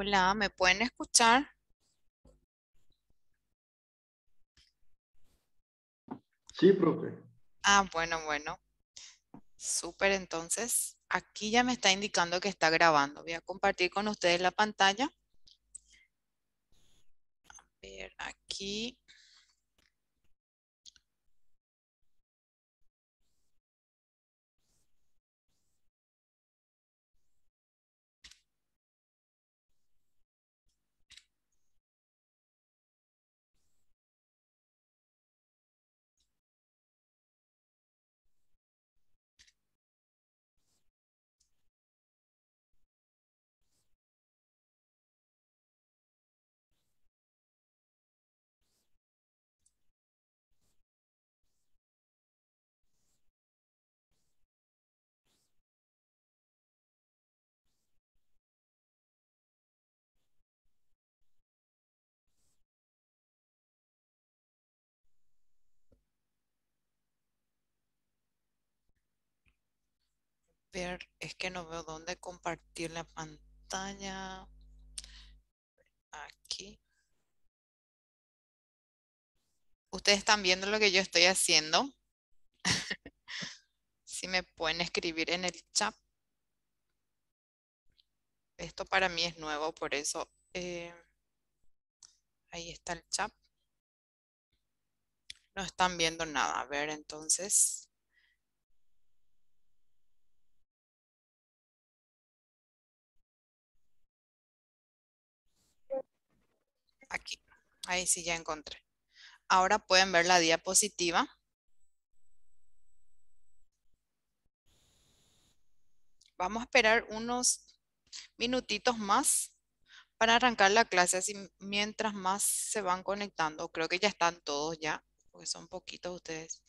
Hola, ¿me pueden escuchar? Sí, profe. Ah, bueno, bueno. Súper, entonces, aquí ya me está indicando que está grabando. Voy a compartir con ustedes la pantalla. A ver, aquí. es que no veo dónde compartir la pantalla. Aquí. ¿Ustedes están viendo lo que yo estoy haciendo? si me pueden escribir en el chat. Esto para mí es nuevo, por eso eh, ahí está el chat. No están viendo nada. A ver, entonces. aquí. Ahí sí ya encontré. Ahora pueden ver la diapositiva. Vamos a esperar unos minutitos más para arrancar la clase, así mientras más se van conectando. Creo que ya están todos ya, porque son poquitos ustedes.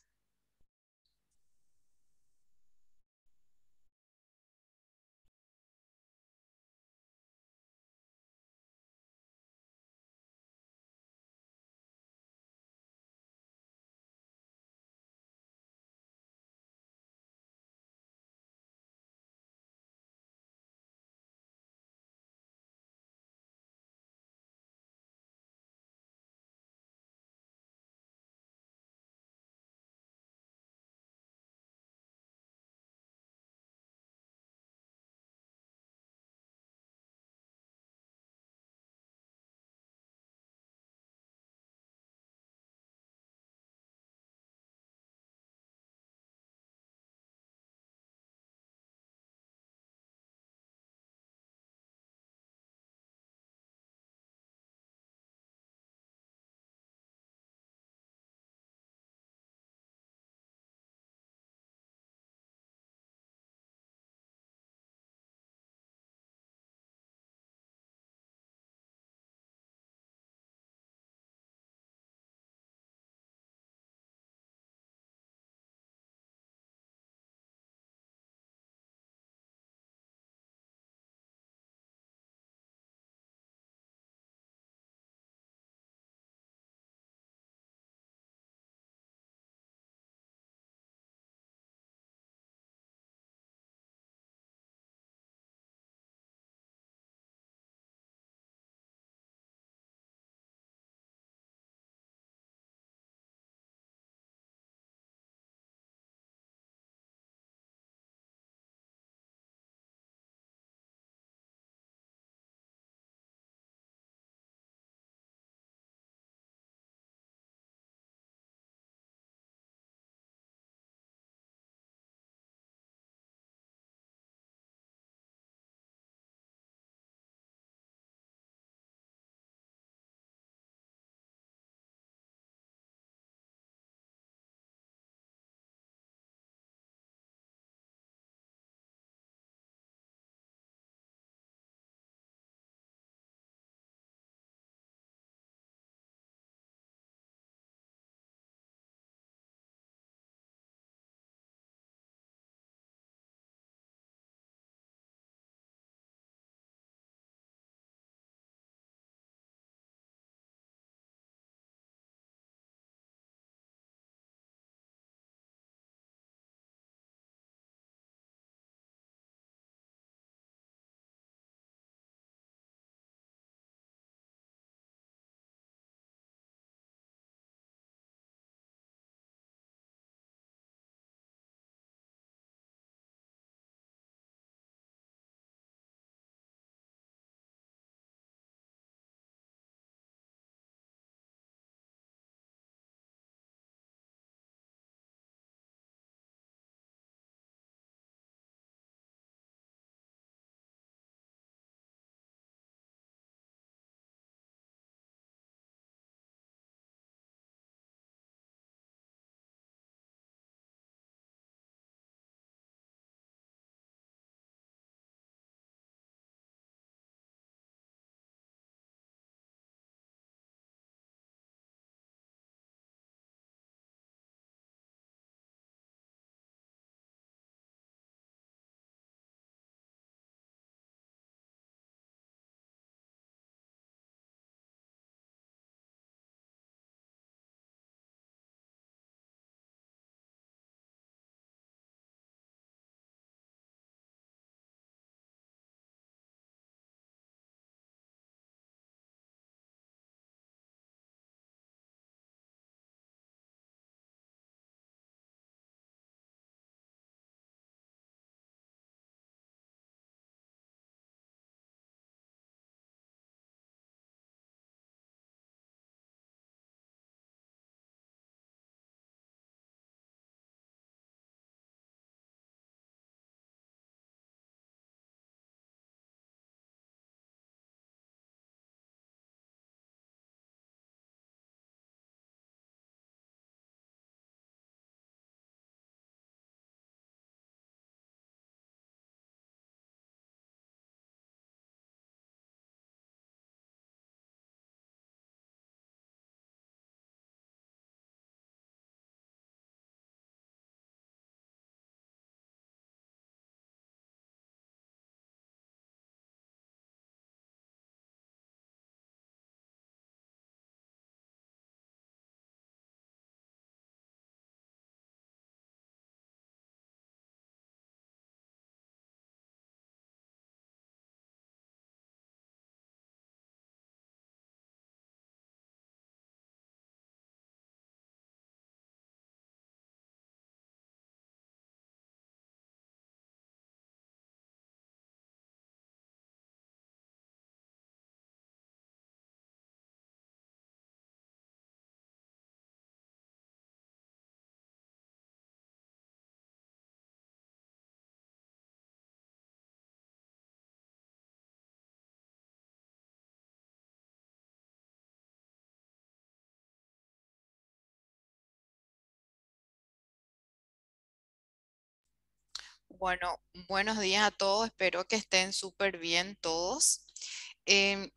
Bueno, buenos días a todos. Espero que estén súper bien todos. Em,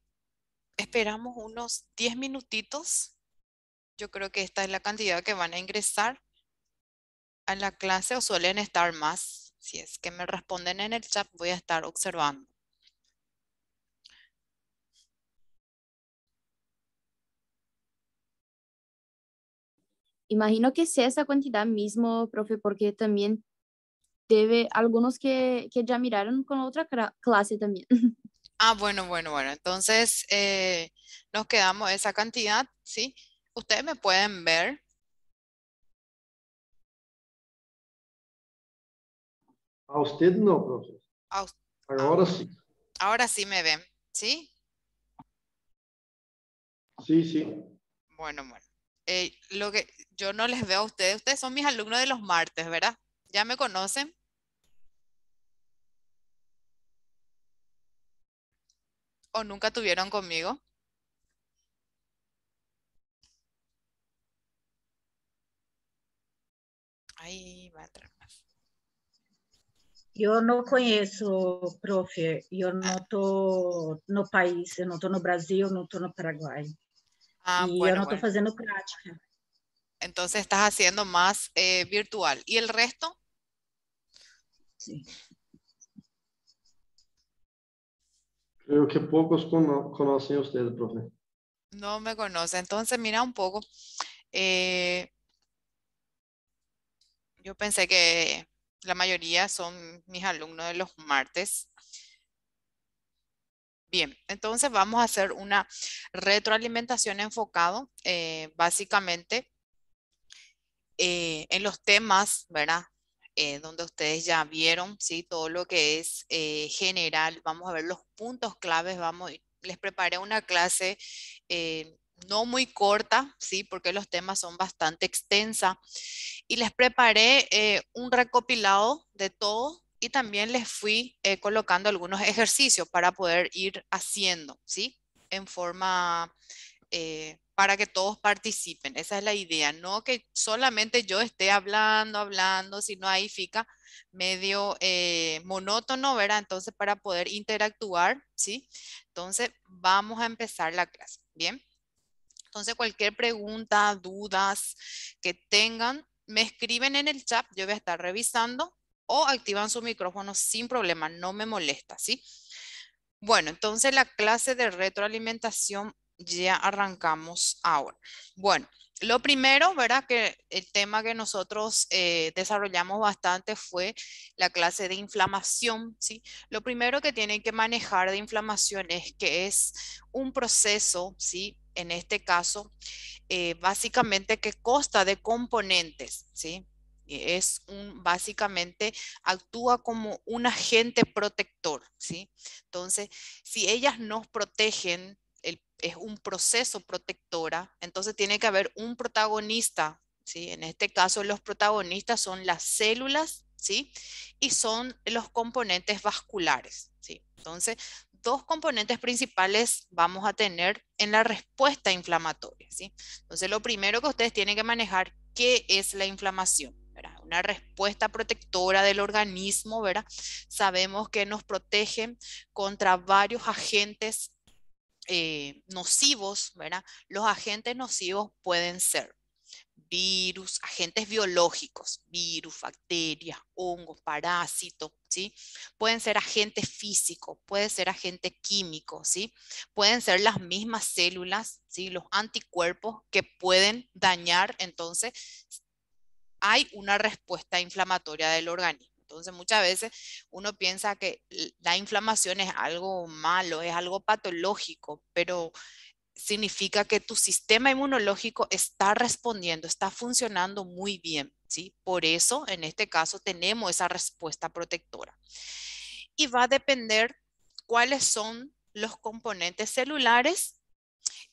esperamos unos 10 minutitos. Yo creo que esta es la cantidad que van a ingresar a la clase o suelen estar más. Si es que me responden en el chat, voy a estar observando. Imagino que sea esa cantidad mismo, profe, porque también debe algunos que, ya miraron con otra clase también. Ah, bueno, bueno, bueno. Entonces, eh, nos quedamos esa cantidad, ¿sí? Ustedes me pueden ver. A usted no, profesor. Ah, ahora sí. Ahora sí me ven, ¿sí? Sí, sí. Bueno, bueno. Eh, lo que yo no les veo a ustedes, ustedes son mis alumnos de los martes, ¿verdad? ¿Ya me conocen? o nunca tuvieron conmigo? Ahí va a entrar más. no conozco, yo Yo no estoy ah. no país, no no en no Brasil, no estoy no Paraguay Ah, y bueno, no estoy haciendo práctica. Entonces estás haciendo más eh, virtual. ¿Y el resto? Sí. Creo que pocos conocen a usted, profe. No me conoce. Entonces, mira un poco. Eh, yo pensé que la mayoría son mis alumnos de los martes. Bien, entonces vamos a hacer una retroalimentación enfocado eh, básicamente eh, en los temas, ¿verdad? Eh, donde ustedes ya vieron ¿sí? todo lo que es eh, general. Vamos a ver los puntos claves. Vamos, les preparé una clase eh, no muy corta, ¿sí? porque los temas son bastante extensa. Y les preparé un recopilado de todo y también les fui colocando algunos ejercicios para poder ir haciendo ¿sí? en forma para que todos participen. Esa es la idea, no que solamente yo esté hablando, hablando, sino ahí fica medio eh, monótono, ¿verdad? Entonces, para poder interactuar, ¿sí? Entonces, vamos a empezar la clase, ¿bien? Entonces, cualquier pregunta, dudas que tengan, me escriben en el chat, yo voy a estar revisando o activan su micrófono sin problema, no me molesta, ¿sí? Bueno, entonces la clase de retroalimentación ya arrancamos ahora. Bueno, lo primero, ¿verdad? Que el tema que nosotros eh, desarrollamos bastante fue la clase de inflamación, ¿sí? Lo primero que tienen que manejar de inflamación es que es un proceso, ¿sí? En este caso, eh, básicamente que consta de componentes, ¿sí? es un básicamente actúa como un agente protector, ¿sí? Entonces, si ellas nos protegen, es un proceso protectora, entonces tiene que haber un protagonista, ¿sí? En este caso los protagonistas son las células, ¿sí? Y son los componentes vasculares, ¿sí? Entonces, dos componentes principales vamos a tener en la respuesta inflamatoria, ¿sí? Entonces, lo primero que ustedes tienen que manejar, ¿qué es la inflamación? Una respuesta protectora del organismo, ¿verdad? Sabemos que nos protege contra varios agentes eh, nocivos, ¿verdad? Los agentes nocivos pueden ser virus, agentes biológicos, virus, bacterias, hongos, parásitos, ¿sí? Pueden ser agentes físicos, pueden ser agentes químicos, ¿sí? Pueden ser las mismas células, ¿sí? Los anticuerpos que pueden dañar, entonces hay una respuesta inflamatoria del organismo. Entonces muchas veces uno piensa que la inflamación es algo malo, es algo patológico, pero significa que tu sistema inmunológico está respondiendo, está funcionando muy bien, ¿sí? Por eso, en este caso, tenemos esa respuesta protectora. Y va a depender cuáles son los componentes celulares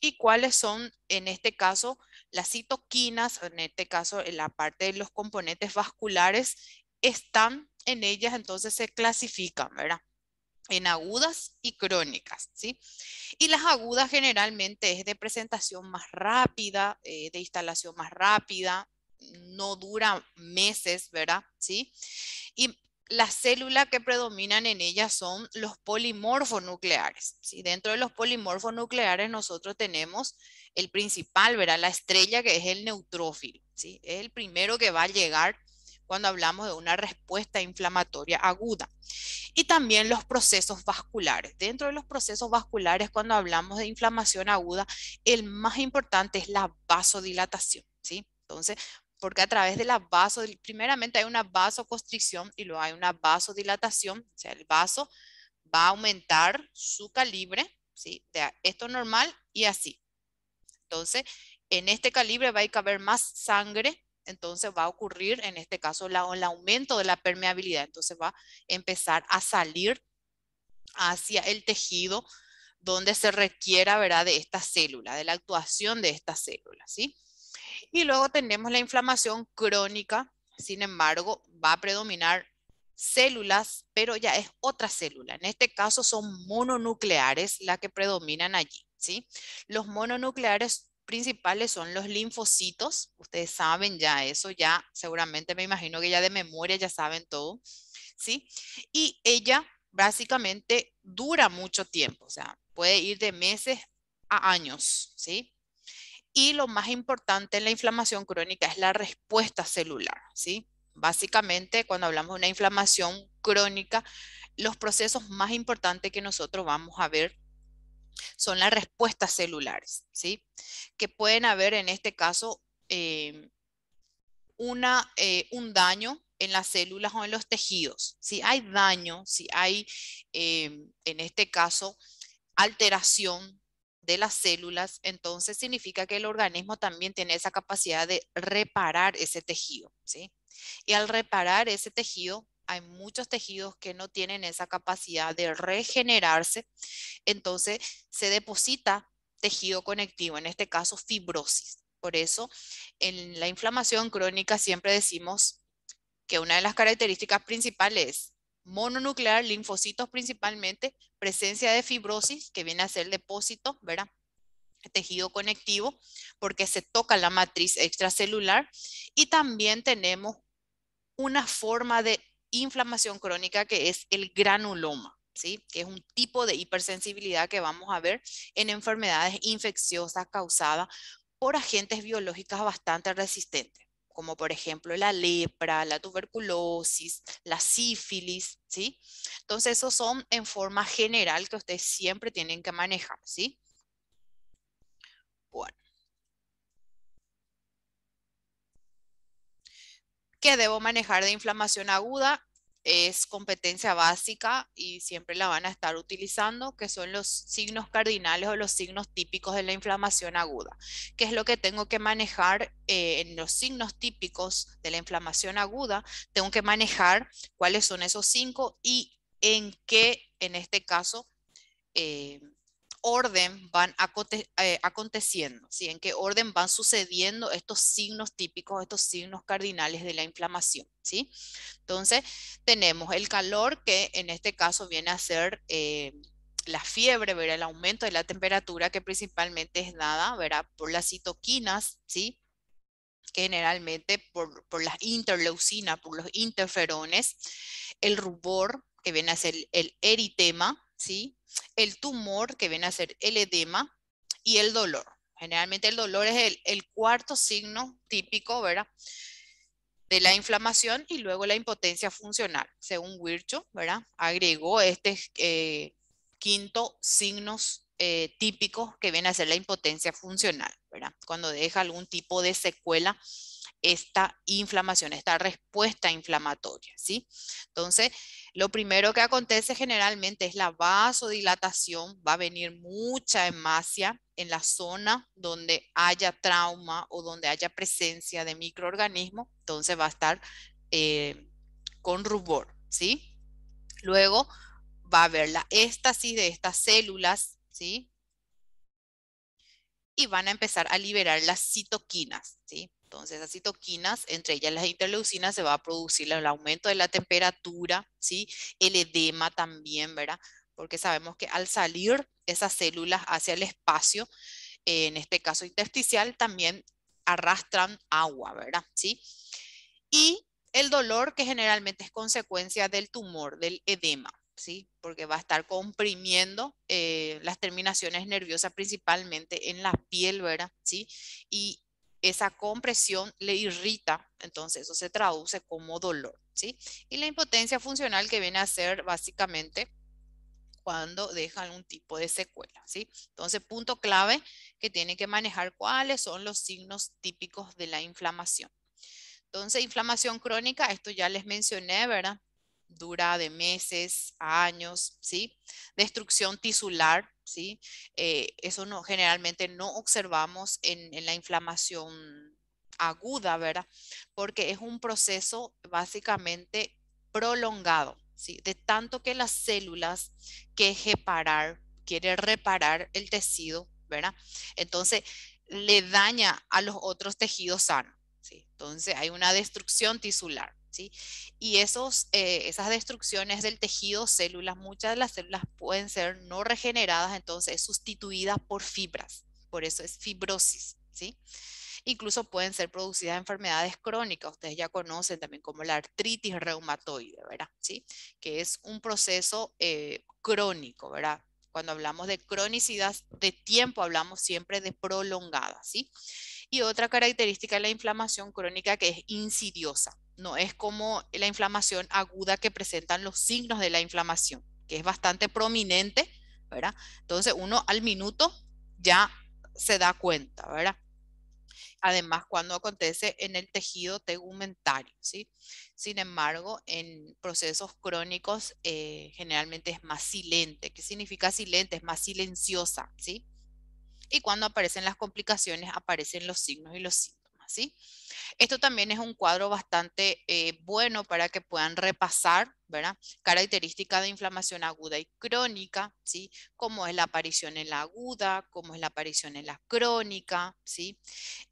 y cuáles son, en este caso, las citoquinas, en este caso, la parte de los componentes vasculares, están en ellas entonces se clasifican, ¿verdad? En agudas y crónicas, ¿sí? Y las agudas generalmente es de presentación más rápida, eh, de instalación más rápida, no dura meses, ¿verdad? ¿Sí? Y las células que predominan en ellas son los polimorfonucleares. ¿sí? Dentro de los polimorfonucleares nosotros tenemos el principal, ¿verdad? La estrella que es el neutrófilo. ¿sí? Es el primero que va a llegar cuando hablamos de una respuesta inflamatoria aguda. Y también los procesos vasculares. Dentro de los procesos vasculares, cuando hablamos de inflamación aguda, el más importante es la vasodilatación, ¿sí? Entonces, porque a través de la vaso, primeramente hay una vasoconstricción y luego hay una vasodilatación, o sea, el vaso va a aumentar su calibre, ¿sí? esto normal y así. Entonces, en este calibre va a caber más sangre entonces va a ocurrir, en este caso, la, el aumento de la permeabilidad. Entonces va a empezar a salir hacia el tejido donde se requiera, ¿verdad?, de esta célula, de la actuación de esta célula, ¿sí? Y luego tenemos la inflamación crónica, sin embargo, va a predominar células, pero ya es otra célula. En este caso son mononucleares las que predominan allí, ¿sí? Los mononucleares principales son los linfocitos. Ustedes saben ya eso, ya seguramente me imagino que ya de memoria ya saben todo. ¿sí? Y ella básicamente dura mucho tiempo, o sea, puede ir de meses a años. ¿sí? Y lo más importante en la inflamación crónica es la respuesta celular. ¿sí? Básicamente, cuando hablamos de una inflamación crónica, los procesos más importantes que nosotros vamos a ver son las respuestas celulares, ¿sí? Que pueden haber en este caso eh, eh, un daño en las células o en los tejidos. Si hay daño, si hay, eh, en este caso, alteración de las células, entonces significa que el organismo también tiene esa capacidad de reparar ese tejido. ¿sí? Y al reparar ese tejido, hay muchos tejidos que no tienen esa capacidad de regenerarse, entonces se deposita tejido conectivo, en este caso fibrosis. Por eso, en la inflamación crónica siempre decimos que una de las características principales es mononuclear, linfocitos principalmente, presencia de fibrosis, que viene a ser depósito, ¿verdad? tejido conectivo, porque se toca la matriz extracelular, y también tenemos una forma de inflamación crónica, que es el granuloma. ¿Sí? que es un tipo de hipersensibilidad que vamos a ver en enfermedades infecciosas causadas por agentes biológicos bastante resistentes, como por ejemplo la lepra, la tuberculosis, la sífilis, ¿sí? Entonces esos son en forma general que ustedes siempre tienen que manejar, ¿sí? Bueno, ¿Qué debo manejar de inflamación aguda es competencia básica y siempre la van a estar utilizando, que son los signos cardinales o los signos típicos de la inflamación aguda, ¿Qué es lo que tengo que manejar eh, en los signos típicos de la inflamación aguda. Tengo que manejar cuáles son esos cinco y en qué, en este caso, eh, orden van eh, aconteciendo, ¿sí? en qué orden van sucediendo estos signos típicos, estos signos cardinales de la inflamación. ¿sí? Entonces, tenemos el calor, que en este caso viene a ser eh, la fiebre, verá el aumento de la temperatura, que principalmente es dada verá, por las citoquinas, ¿sí? generalmente por, por las interleucinas, por los interferones, el rubor, que viene a ser el eritema, ¿sí? El tumor, que viene a ser el edema, y el dolor. Generalmente el dolor es el, cuarto signo típico, de la inflamación y luego la impotencia funcional, según wircho ¿verdad? Agregó este eh, quinto signos eh, típicos que viene a ser la impotencia funcional, Cuando deja algún tipo de secuela esta inflamación, esta respuesta inflamatoria, ¿sí? Entonces, lo primero que acontece generalmente es la vasodilatación, va a venir mucha hemacia en la zona donde haya trauma o donde haya presencia de microorganismos, entonces va a estar eh, con rubor, ¿sí? Luego va a haber la éstasis de estas células, ¿sí? Y van a empezar a liberar las citoquinas, ¿sí? Entonces, las citoquinas, entre ellas las interleucinas, se va a producir el aumento de la temperatura, ¿sí? El edema también, ¿verdad? Porque sabemos que al salir esas células hacia el espacio, en este caso intersticial, también arrastran agua, ¿verdad? ¿Sí? Y el dolor que generalmente es consecuencia del tumor, del edema, ¿sí? Porque va a estar comprimiendo eh, las terminaciones nerviosas principalmente en la piel, ¿verdad? ¿Sí? Y esa compresión le irrita, entonces eso se traduce como dolor, ¿sí? Y la impotencia funcional que viene a ser básicamente cuando dejan un tipo de secuela, ¿sí? Entonces, punto clave que tiene que manejar cuáles son los signos típicos de la inflamación. Entonces, inflamación crónica, esto ya les mencioné, ¿verdad? dura de meses a años, ¿sí? Destrucción tisular, ¿sí? Eh, eso no, generalmente no observamos en, la inflamación aguda, ¿verdad? Porque es un proceso básicamente prolongado, ¿sí? De tanto que las células que reparar, quiere reparar el tejido, ¿verdad? Entonces le daña a los otros tejidos sanos, ¿sí? Entonces hay una destrucción tisular. ¿sí? Y esos, eh, esas destrucciones del tejido células, muchas de las células pueden ser no regeneradas, entonces sustituidas por fibras, por eso es fibrosis, ¿sí? Incluso pueden ser producidas enfermedades crónicas, ustedes ya conocen también como la artritis reumatoide, ¿verdad? ¿Sí? Que es un proceso eh, crónico, ¿verdad? Cuando hablamos de cronicidad de tiempo, hablamos siempre de prolongada, ¿sí? Y otra característica es la inflamación crónica que es insidiosa, no es como la inflamación aguda que presentan los signos de la inflamación, que es bastante prominente, ¿verdad? Entonces uno al minuto ya se da cuenta, ¿verdad? Además, cuando acontece en el tejido tegumentario, ¿sí? Sin embargo, en procesos crónicos eh, generalmente es más silente. ¿Qué significa silente? Es más silenciosa, ¿sí? y cuando aparecen las complicaciones aparecen los signos y los síntomas. ¿sí? Esto también es un cuadro bastante eh, bueno para que puedan repasar ¿verdad? características de inflamación aguda y crónica, ¿sí? cómo es la aparición en la aguda, cómo es la aparición en la crónica, ¿sí?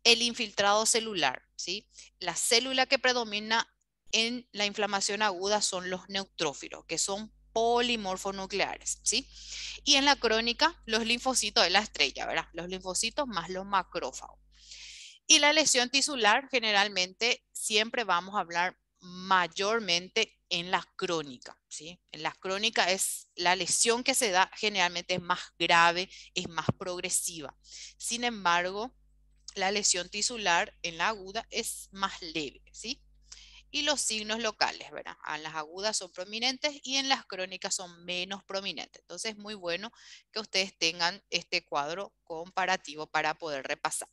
el infiltrado celular. ¿sí? La célula que predomina en la inflamación aguda son los neutrófilos, que son polimorfonucleares, ¿sí? Y en la crónica, los linfocitos de la estrella, ¿verdad? Los linfocitos más los macrófagos. Y la lesión tisular, generalmente, siempre vamos a hablar mayormente en la crónica, ¿sí? En la crónica es la lesión que se da generalmente es más grave, es más progresiva. Sin embargo, la lesión tisular en la aguda es más leve, ¿sí? y los signos locales, ¿verdad? En ah, las agudas son prominentes y en las crónicas son menos prominentes. Entonces es muy bueno que ustedes tengan este cuadro comparativo para poder repasar.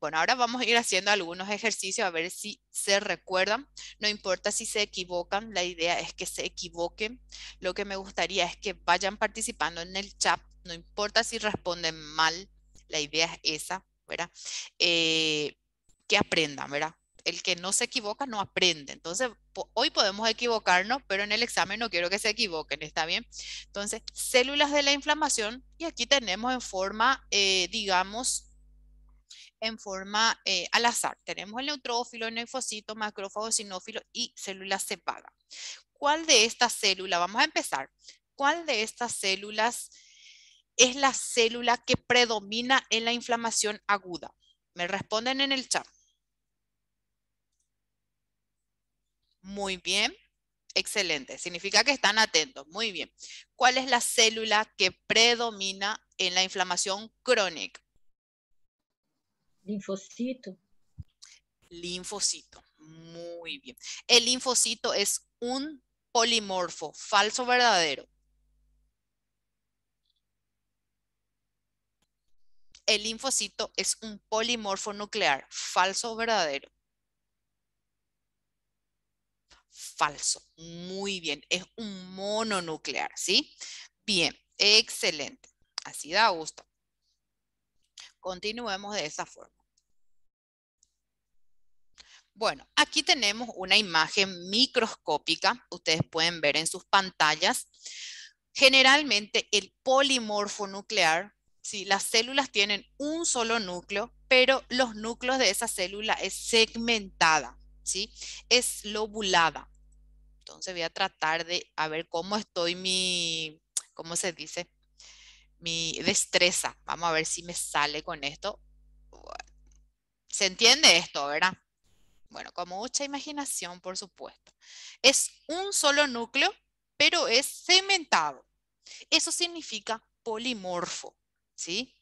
Bueno, ahora vamos a ir haciendo algunos ejercicios a ver si se recuerdan. No importa si se equivocan, la idea es que se equivoquen. Lo que me gustaría es que vayan participando en el chat, no importa si responden mal, la idea es esa, ¿verdad? Eh, que aprendan, ¿verdad? el que no se equivoca no aprende. Entonces, hoy podemos equivocarnos, pero en el examen no quiero que se equivoquen, ¿está bien? Entonces, células de la inflamación, y aquí tenemos en forma, eh, digamos, en forma eh, al azar. Tenemos el neutrófilo, el neufocito, macrófago, sinófilo y células cepaga. ¿Cuál de estas células, vamos a empezar, cuál de estas células es la célula que predomina en la inflamación aguda? Me responden en el chat. Muy bien. Excelente. Significa que están atentos. Muy bien. ¿Cuál es la célula que predomina en la inflamación crónica? Linfocito. Linfocito. Muy bien. El linfocito es un polimorfo, falso verdadero. El linfocito es un polimorfo nuclear, falso verdadero falso. Muy bien, es un mononuclear, ¿sí? Bien, excelente. Así da gusto. Continuemos de esa forma. Bueno, aquí tenemos una imagen microscópica, ustedes pueden ver en sus pantallas. Generalmente el polimorfo nuclear, las células tienen un solo núcleo, pero los núcleos de esa célula es segmentada. ¿sí? Es lobulada. Entonces voy a tratar de a ver cómo estoy mi, ¿cómo se dice? Mi destreza. Vamos a ver si me sale con esto. ¿Se entiende esto, verdad? Bueno, con mucha imaginación, por supuesto. Es un solo núcleo, pero es cementado. Eso significa polimorfo, ¿sí?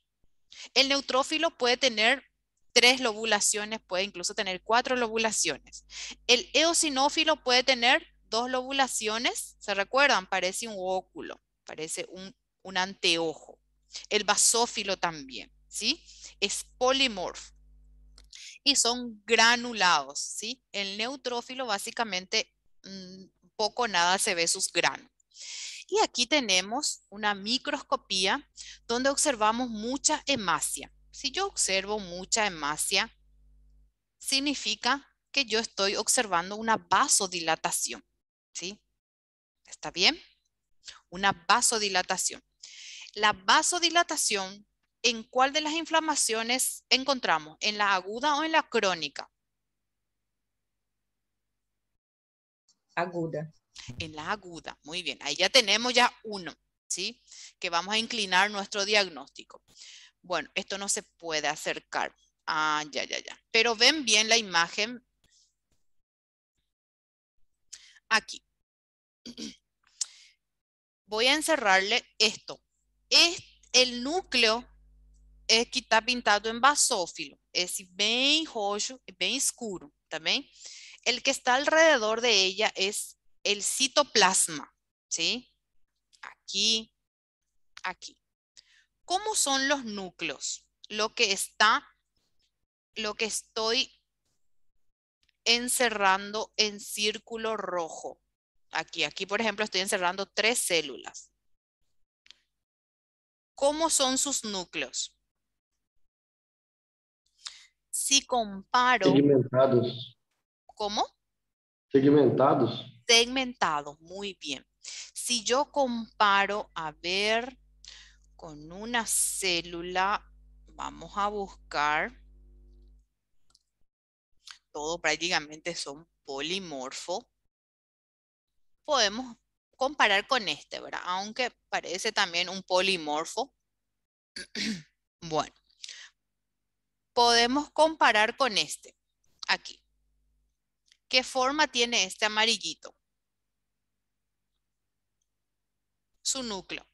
El neutrófilo puede tener tres lobulaciones, puede incluso tener cuatro lobulaciones. El eosinófilo puede tener dos lobulaciones, ¿se recuerdan? Parece un óculo, parece un, anteojo. El basófilo también, ¿sí? Es polimorfo y son granulados, ¿sí? El neutrófilo básicamente mm, poco nada se ve sus granos. Y aquí tenemos una microscopía donde observamos mucha hemacia. Si yo observo mucha hemacia, significa que yo estoy observando una vasodilatación. ¿Sí? ¿Está bien? Una vasodilatación. La vasodilatación, ¿en cuál de las inflamaciones encontramos? ¿En la aguda o en la crónica? Aguda. En la aguda, muy bien. Ahí ya tenemos ya uno, ¿sí? Que vamos a inclinar nuestro diagnóstico. Bueno, esto no se puede acercar. Ah, ya, ya, ya. Pero ven bien la imagen. Aquí. Voy a encerrarle esto. Es el núcleo es que está pintado en basófilo, Es bien rojo bien oscuro, escuro, El que está alrededor de ella es el citoplasma, ¿sí? Aquí, aquí. ¿Cómo son los núcleos? Lo que está, lo que estoy encerrando en círculo rojo. Aquí, aquí por ejemplo estoy encerrando tres células. ¿Cómo son sus núcleos? Si comparo... Segmentados. ¿Cómo? Segmentados. Segmentados, muy bien. Si yo comparo, a ver, con una célula, vamos a buscar, todo prácticamente son polimorfo, podemos comparar con este, ¿verdad? Aunque parece también un polimorfo. bueno, podemos comparar con este, aquí. ¿Qué forma tiene este amarillito? Su núcleo.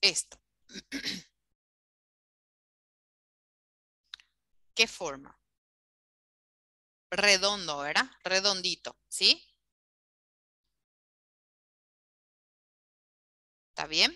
esto. ¿Qué forma? Redondo, ¿verdad? Redondito, ¿sí? ¿Está bien?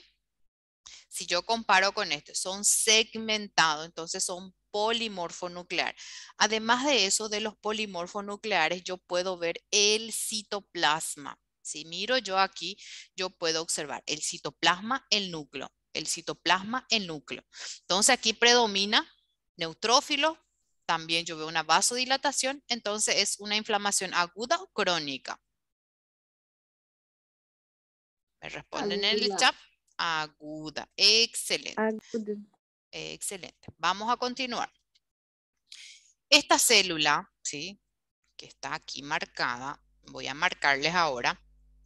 Si yo comparo con este, son segmentados, entonces son polimorfo nuclear. Además de eso, de los polimorfos nucleares, yo puedo ver el citoplasma. Si miro yo aquí, yo puedo observar el citoplasma, el núcleo, el citoplasma, el núcleo. Entonces aquí predomina neutrófilo, también yo veo una vasodilatación, entonces es una inflamación aguda o crónica. Me responden en el chat. Aguda, excelente. Aguda. Excelente. Vamos a continuar. Esta célula, ¿sí? que está aquí marcada, voy a marcarles ahora,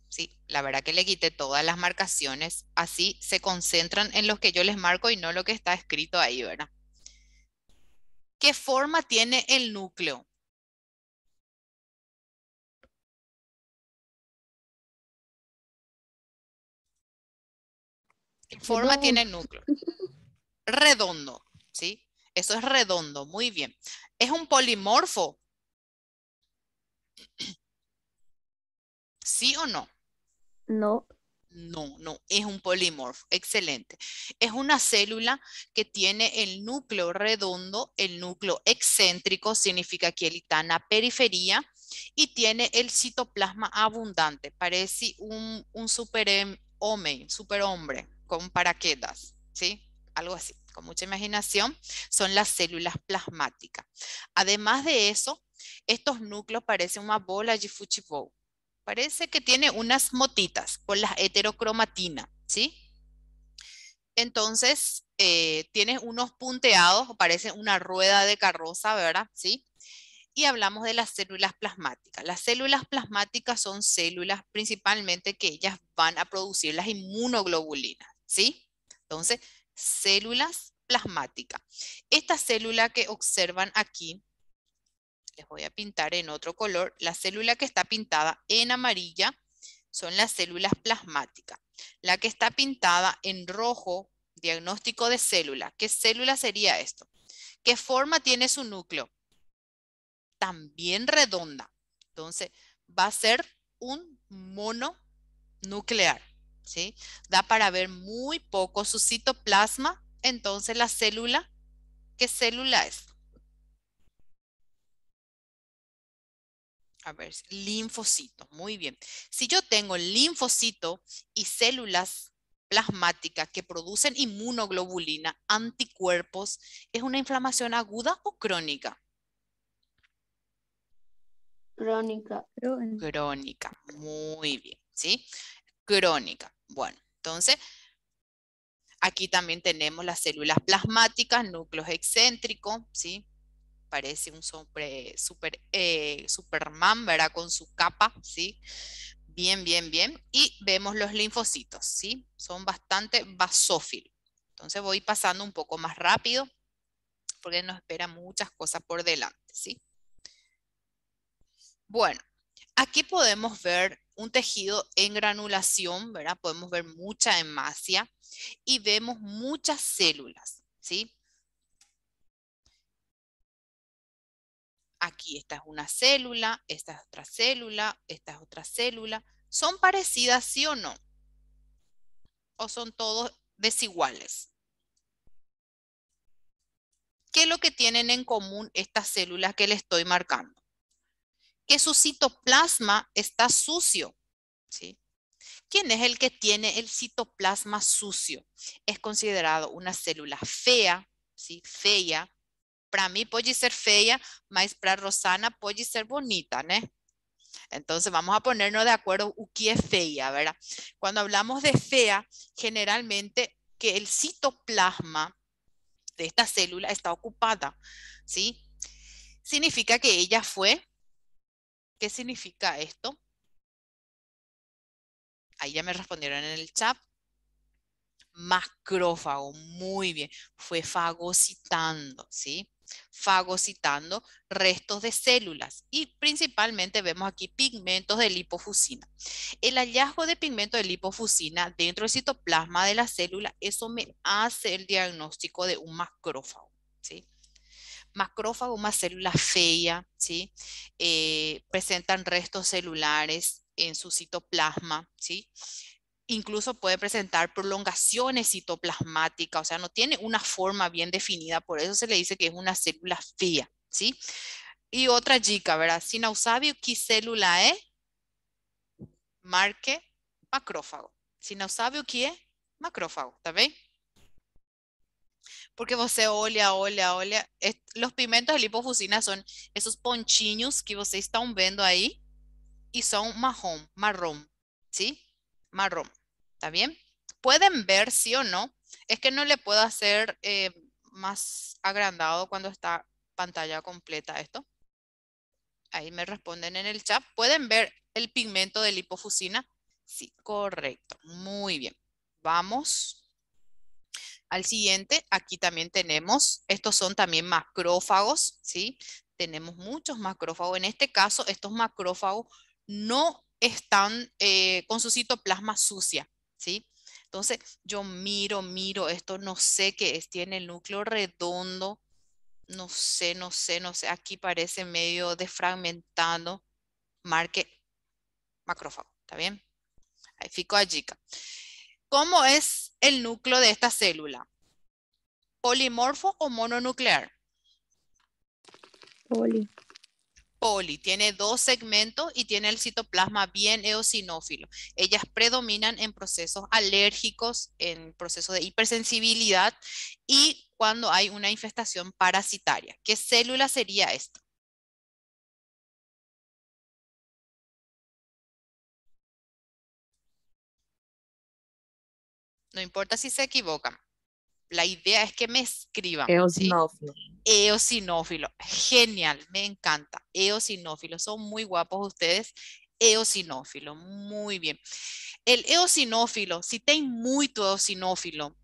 ¿sí? La verdad que le quité todas las marcaciones, así se concentran en los que yo les marco y no lo que está escrito ahí, ¿verdad? ¿Qué forma tiene el núcleo? ¿Qué forma tiene el núcleo? Redondo, ¿sí? Eso es redondo, muy bien. ¿Es un polimorfo? ¿Sí o no? No. No, no, es un polimorfo. Excelente. Es una célula que tiene el núcleo redondo, el núcleo excéntrico, significa que está en la periferia, y tiene el citoplasma abundante. Parece un, un superhombre, con paraquedas, ¿sí? Algo así, con mucha imaginación. Son las células plasmáticas. Además de eso, estos núcleos parecen una bola de fútbol Parece que tiene unas motitas con la heterocromatina, ¿sí? Entonces, eh, tiene unos punteados, parece una rueda de carroza, ¿verdad? ¿Sí? Y hablamos de las células plasmáticas. Las células plasmáticas son células principalmente que ellas van a producir las inmunoglobulinas, ¿sí? Entonces, células plasmáticas. Esta célula que observan aquí les voy a pintar en otro color, la célula que está pintada en amarilla son las células plasmáticas. La que está pintada en rojo, diagnóstico de célula. ¿Qué célula sería esto? ¿Qué forma tiene su núcleo? También redonda. Entonces, va a ser un mononuclear. ¿sí? Da para ver muy poco su citoplasma. Entonces, la célula, ¿qué célula es? A ver, linfocito. Muy bien. Si yo tengo linfocito y células plasmáticas que producen inmunoglobulina, anticuerpos, ¿es una inflamación aguda o crónica? Crónica. Crónica. Muy bien, ¿sí? Crónica. Bueno, entonces, aquí también tenemos las células plasmáticas, núcleos excéntricos, ¿sí? Parece un super, eh, Superman, ¿verdad? Con su capa, ¿sí? Bien, bien, bien. Y vemos los linfocitos, ¿sí? Son bastante basófilos. Entonces voy pasando un poco más rápido porque nos espera muchas cosas por delante, ¿sí? Bueno, aquí podemos ver un tejido en granulación, ¿verdad? Podemos ver mucha hemacia y vemos muchas células, ¿sí? aquí esta es una célula, esta es otra célula, esta es otra célula. ¿Son parecidas, sí o no? ¿O son todos desiguales? ¿Qué es lo que tienen en común estas células que le estoy marcando? Que su citoplasma está sucio. ¿sí? ¿Quién es el que tiene el citoplasma sucio? Es considerado una célula fea, ¿sí? fea, para mí puede ser fea, más para Rosana puede ser bonita, ¿no? Entonces vamos a ponernos de acuerdo, ¿qué es fea, ¿verdad? Cuando hablamos de fea, generalmente que el citoplasma de esta célula está ocupada, ¿sí? Significa que ella fue, ¿qué significa esto? Ahí ya me respondieron en el chat. Macrófago, muy bien, fue fagocitando, ¿sí? fagocitando restos de células y principalmente vemos aquí pigmentos de lipofusina. El hallazgo de pigmento de lipofusina dentro del citoplasma de la célula, eso me hace el diagnóstico de un macrófago. ¿sí? Macrófago, una célula fea, ¿sí? Eh, presentan restos celulares en su citoplasma, ¿sí? incluso puede presentar prolongaciones citoplasmáticas, o sea, no tiene una forma bien definida, por eso se le dice que es una célula fía, ¿sí? Y otra chica, ¿verdad? qué célula es marque macrófago. Sinausabio, qué es macrófago, ¿está bien? Porque usted olha, olha, olha, los pimentos de lipofusina son esos ponchinhos que ustedes están viendo ahí y son marrón, marrón, ¿sí? marrón. ¿Está bien? Pueden ver, sí o no. Es que no le puedo hacer eh, más agrandado cuando está pantalla completa esto. Ahí me responden en el chat. ¿Pueden ver el pigmento de lipofusina? Sí, correcto. Muy bien. Vamos al siguiente. Aquí también tenemos, estos son también macrófagos, ¿sí? Tenemos muchos macrófagos. En este caso, estos macrófagos no están eh, con su citoplasma sucia, ¿sí? Entonces, yo miro, miro esto, no sé qué es, tiene el núcleo redondo, no sé, no sé, no sé, aquí parece medio desfragmentado, marque macrófago, ¿está bien? Ahí fico allí. ¿Cómo es el núcleo de esta célula? ¿Polimorfo o mononuclear? Poli tiene dos segmentos y tiene el citoplasma bien eosinófilo. Ellas predominan en procesos alérgicos, en procesos de hipersensibilidad y cuando hay una infestación parasitaria. ¿Qué célula sería esta? No importa si se equivocan la idea es que me escriban. Eosinófilo. Eosinófilo. Genial, me encanta. Eosinófilo. Son muy guapos ustedes. Eosinófilo. Muy bien. El eosinófilo, si ten mucho eosinófilo,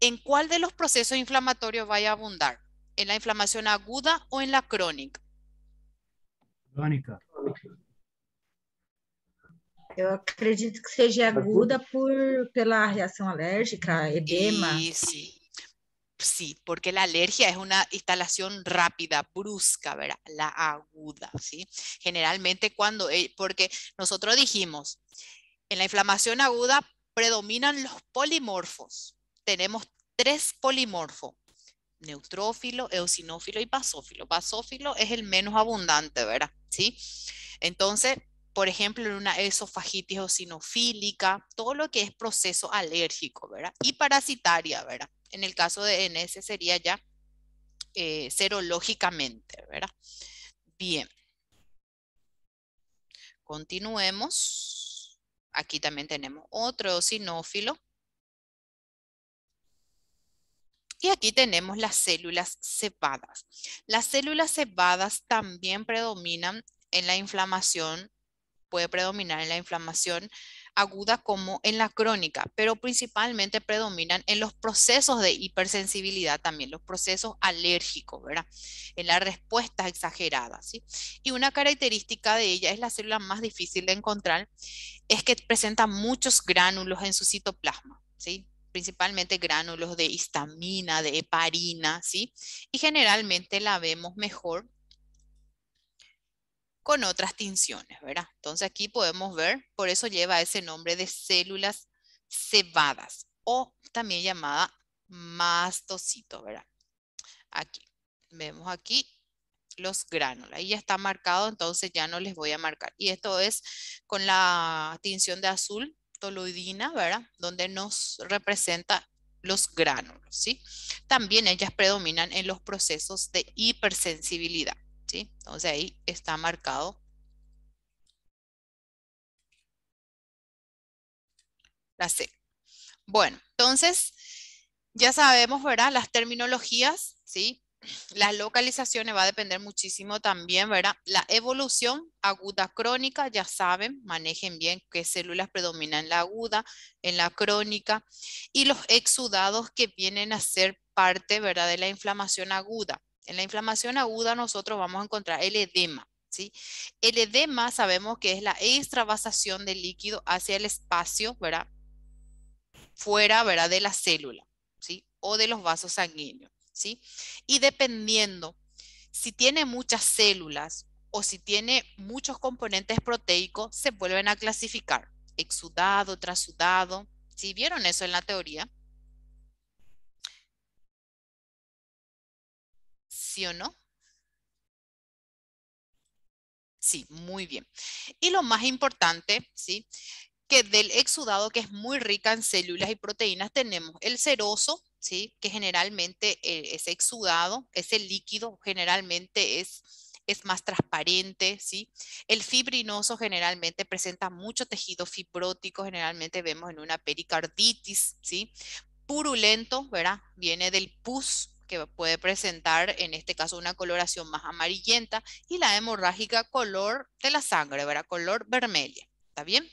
¿en cuál de los procesos inflamatorios vaya a abundar? ¿En la inflamación aguda o en la crónica? Crónica. Yo acredito que sea aguda por, la reacción alérgica, edema. sí, porque la alergia es una instalación rápida, brusca, ¿verdad? La aguda, ¿sí? Generalmente cuando, eh, porque nosotros dijimos, en la inflamación aguda predominan los polimorfos. Tenemos tres polimorfos, neutrófilo, eosinófilo y basófilo. Basófilo es el menos abundante, ¿verdad? ¿Sí? Entonces, por ejemplo, en una esofagitis osinofílica, todo lo que es proceso alérgico, ¿verdad? Y parasitaria, ¿verdad? En el caso de NS sería ya eh, serológicamente, ¿verdad? Bien. Continuemos. Aquí también tenemos otro osinófilo. Y aquí tenemos las células cebadas. Las células cebadas también predominan en la inflamación puede predominar en la inflamación aguda como en la crónica, pero principalmente predominan en los procesos de hipersensibilidad también, los procesos alérgicos, ¿verdad? En las respuestas exageradas, ¿sí? Y una característica de ella es la célula más difícil de encontrar, es que presenta muchos gránulos en su citoplasma, ¿sí? principalmente gránulos de histamina, de heparina, ¿sí? Y generalmente la vemos mejor con otras tinciones, ¿verdad? Entonces aquí podemos ver, por eso lleva ese nombre de células cebadas o también llamada mastocito, ¿verdad? Aquí, vemos aquí los gránulos. Ahí ya está marcado, entonces ya no les voy a marcar. Y esto es con la tinción de azul toloidina, ¿verdad? Donde nos representa los gránulos, ¿sí? También ellas predominan en los procesos de hipersensibilidad. ¿sí? Entonces ahí está marcado. La C. Bueno, entonces ya sabemos, ¿verdad? Las terminologías, ¿sí? Las localizaciones va a depender muchísimo también, ¿verdad? La evolución aguda crónica, ya saben, manejen bien qué células predominan en la aguda, en la crónica, y los exudados que vienen a ser parte, ¿verdad? De la inflamación aguda. En la inflamación aguda nosotros vamos a encontrar el edema. ¿Sí? El edema sabemos que es la extravasación del líquido hacia el espacio, ¿verdad? Fuera, ¿verdad? De la célula, ¿sí? O de los vasos sanguíneos, ¿sí? Y dependiendo si tiene muchas células o si tiene muchos componentes proteicos, se vuelven a clasificar. Exudado, trasudado, ¿Si ¿Vieron eso en la teoría? ¿sí o no? Sí, muy bien. Y lo más importante, ¿sí? Que del exudado, que es muy rica en células y proteínas, tenemos el seroso, ¿sí? Que generalmente eh, es exudado, exudado, ese líquido, generalmente es es más transparente, ¿sí? El fibrinoso generalmente presenta mucho tejido fibrótico, generalmente vemos en una pericarditis, ¿sí? Purulento, ¿verdad? Viene del pus, que puede presentar en este caso una coloración más amarillenta y la hemorrágica color de la sangre, ¿verdad? Color vermelha, ¿está bien?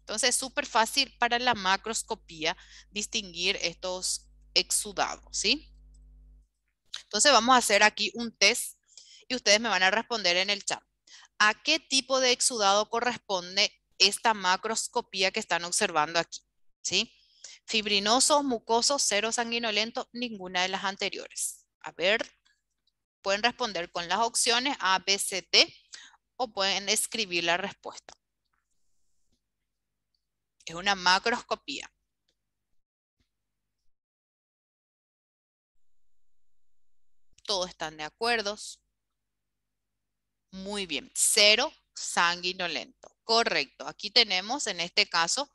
Entonces es súper fácil para la macroscopía distinguir estos exudados, ¿sí? Entonces vamos a hacer aquí un test y ustedes me van a responder en el chat. ¿A qué tipo de exudado corresponde esta macroscopía que están observando aquí? ¿Sí? ¿Fibrinoso, mucosos, cero sanguinolento, ninguna de las anteriores. A ver, pueden responder con las opciones A, B, C, T o pueden escribir la respuesta. Es una macroscopía. Todos están de acuerdo. Muy bien. Cero sanguinolento. Correcto. Aquí tenemos en este caso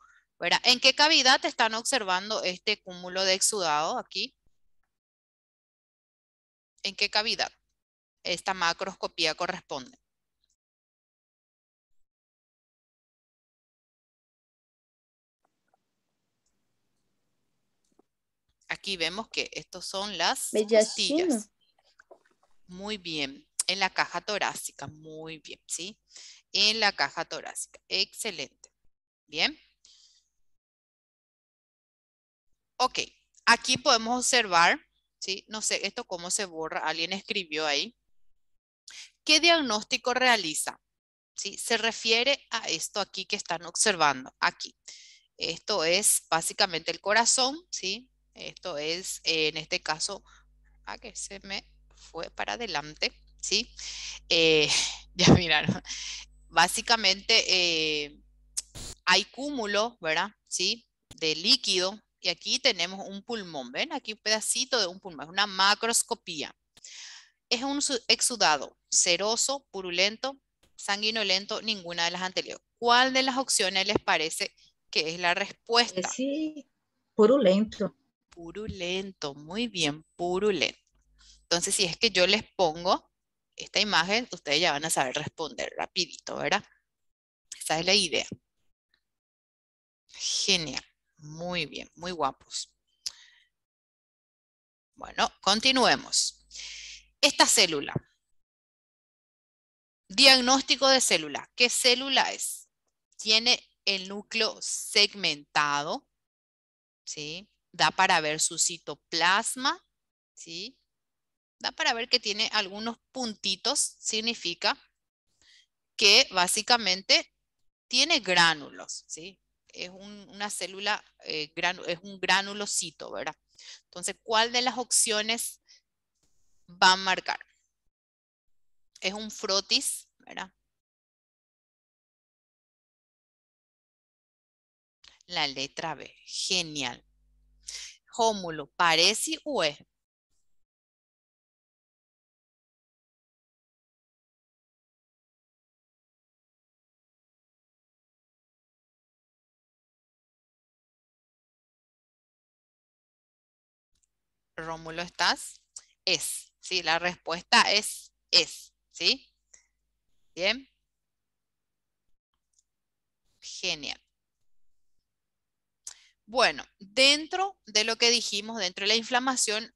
¿En qué cavidad están observando este cúmulo de exudado aquí? ¿En qué cavidad esta macroscopía corresponde? Aquí vemos que estos son las costillas. Muy bien. En la caja torácica. Muy bien, ¿sí? En la caja torácica. Excelente. Bien. Ok, aquí podemos observar, ¿sí? no sé esto cómo se borra, alguien escribió ahí. ¿Qué diagnóstico realiza? ¿Sí? Se refiere a esto aquí que están observando, aquí. Esto es básicamente el corazón, ¿sí? Esto es, eh, en este caso, a que se me fue para adelante, ¿sí? Eh, ya miraron. Básicamente eh, hay cúmulo, ¿verdad? ¿Sí? De líquido y aquí tenemos un pulmón, ¿ven? Aquí un pedacito de un pulmón, es una macroscopía. Es un exudado seroso, purulento, sanguinolento, ninguna de las anteriores. ¿Cuál de las opciones les parece que es la respuesta? Pues sí, purulento. Purulento, muy bien, purulento. Entonces, si es que yo les pongo esta imagen, ustedes ya van a saber responder rapidito, ¿verdad? Esa es la idea. Genial. Muy bien, muy guapos. Bueno, continuemos. Esta célula. Diagnóstico de célula. ¿Qué célula es? Tiene el núcleo segmentado, ¿sí? Da para ver su citoplasma, ¿sí? Da para ver que tiene algunos puntitos, significa que básicamente tiene gránulos, ¿sí? es una célula, eh, gran, es un granulocito, ¿verdad? Entonces, ¿cuál de las opciones va a marcar? Es un frotis, ¿verdad? La letra B, genial. Hómulo, ¿parece o es? Rómulo, ¿estás? Es, ¿sí? La respuesta es es, ¿sí? Bien. Genial. Bueno, dentro de lo que dijimos, dentro de la inflamación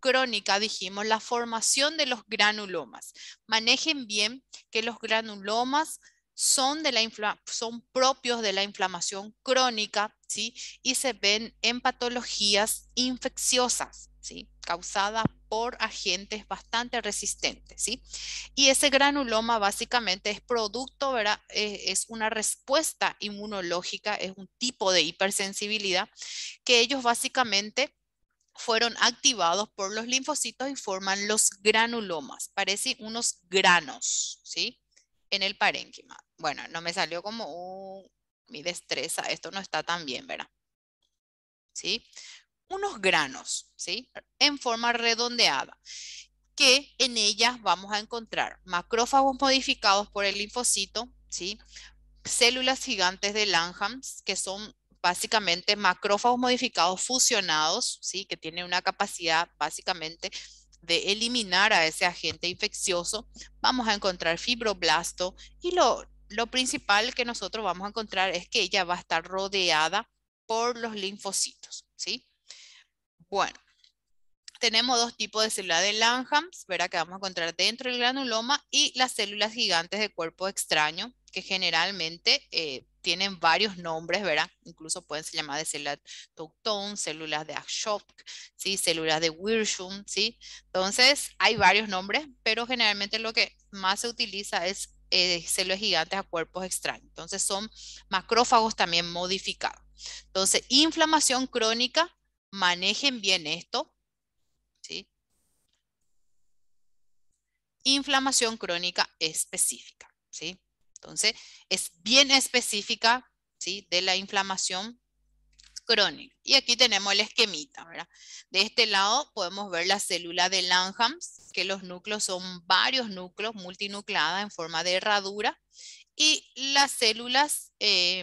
crónica, dijimos la formación de los granulomas. Manejen bien que los granulomas son, de la son propios de la inflamación crónica ¿sí? y se ven en patologías infecciosas causada por agentes bastante resistentes. ¿sí? Y ese granuloma básicamente es producto, eh, es una respuesta inmunológica, es un tipo de hipersensibilidad que ellos básicamente fueron activados por los linfocitos y forman los granulomas, parecen unos granos, ¿sí? En el parénquima. Bueno, no me salió como oh, mi destreza, esto no está tan bien, ¿verdad? ¿Sí? unos granos, ¿sí? En forma redondeada, que en ellas vamos a encontrar macrófagos modificados por el linfocito, ¿sí? Células gigantes de Langhans, que son básicamente macrófagos modificados fusionados, ¿sí? Que tienen una capacidad básicamente de eliminar a ese agente infeccioso, vamos a encontrar fibroblasto y lo, lo principal que nosotros vamos a encontrar es que ella va a estar rodeada por los linfocitos, ¿sí? Bueno, tenemos dos tipos de células de Langham, ¿verdad? que vamos a encontrar dentro del granuloma, y las células gigantes de cuerpo extraño, que generalmente eh, tienen varios nombres, ¿verdad? Incluso pueden ser llamadas de células Tocton, células de Ashok, ¿sí? células de Wirschum, ¿sí? Entonces, hay varios nombres, pero generalmente lo que más se utiliza es eh, células gigantes a cuerpos extraños. Entonces, son macrófagos también modificados. Entonces, inflamación crónica Manejen bien esto. Inflamación crónica específica. ¿sí? Entonces, es bien específica ¿sí? de la inflamación crónica. Y aquí tenemos el esquemita, De este lado podemos ver la célula de Langhans, que los núcleos son varios núcleos multinucleadas en forma de herradura. Y las células eh,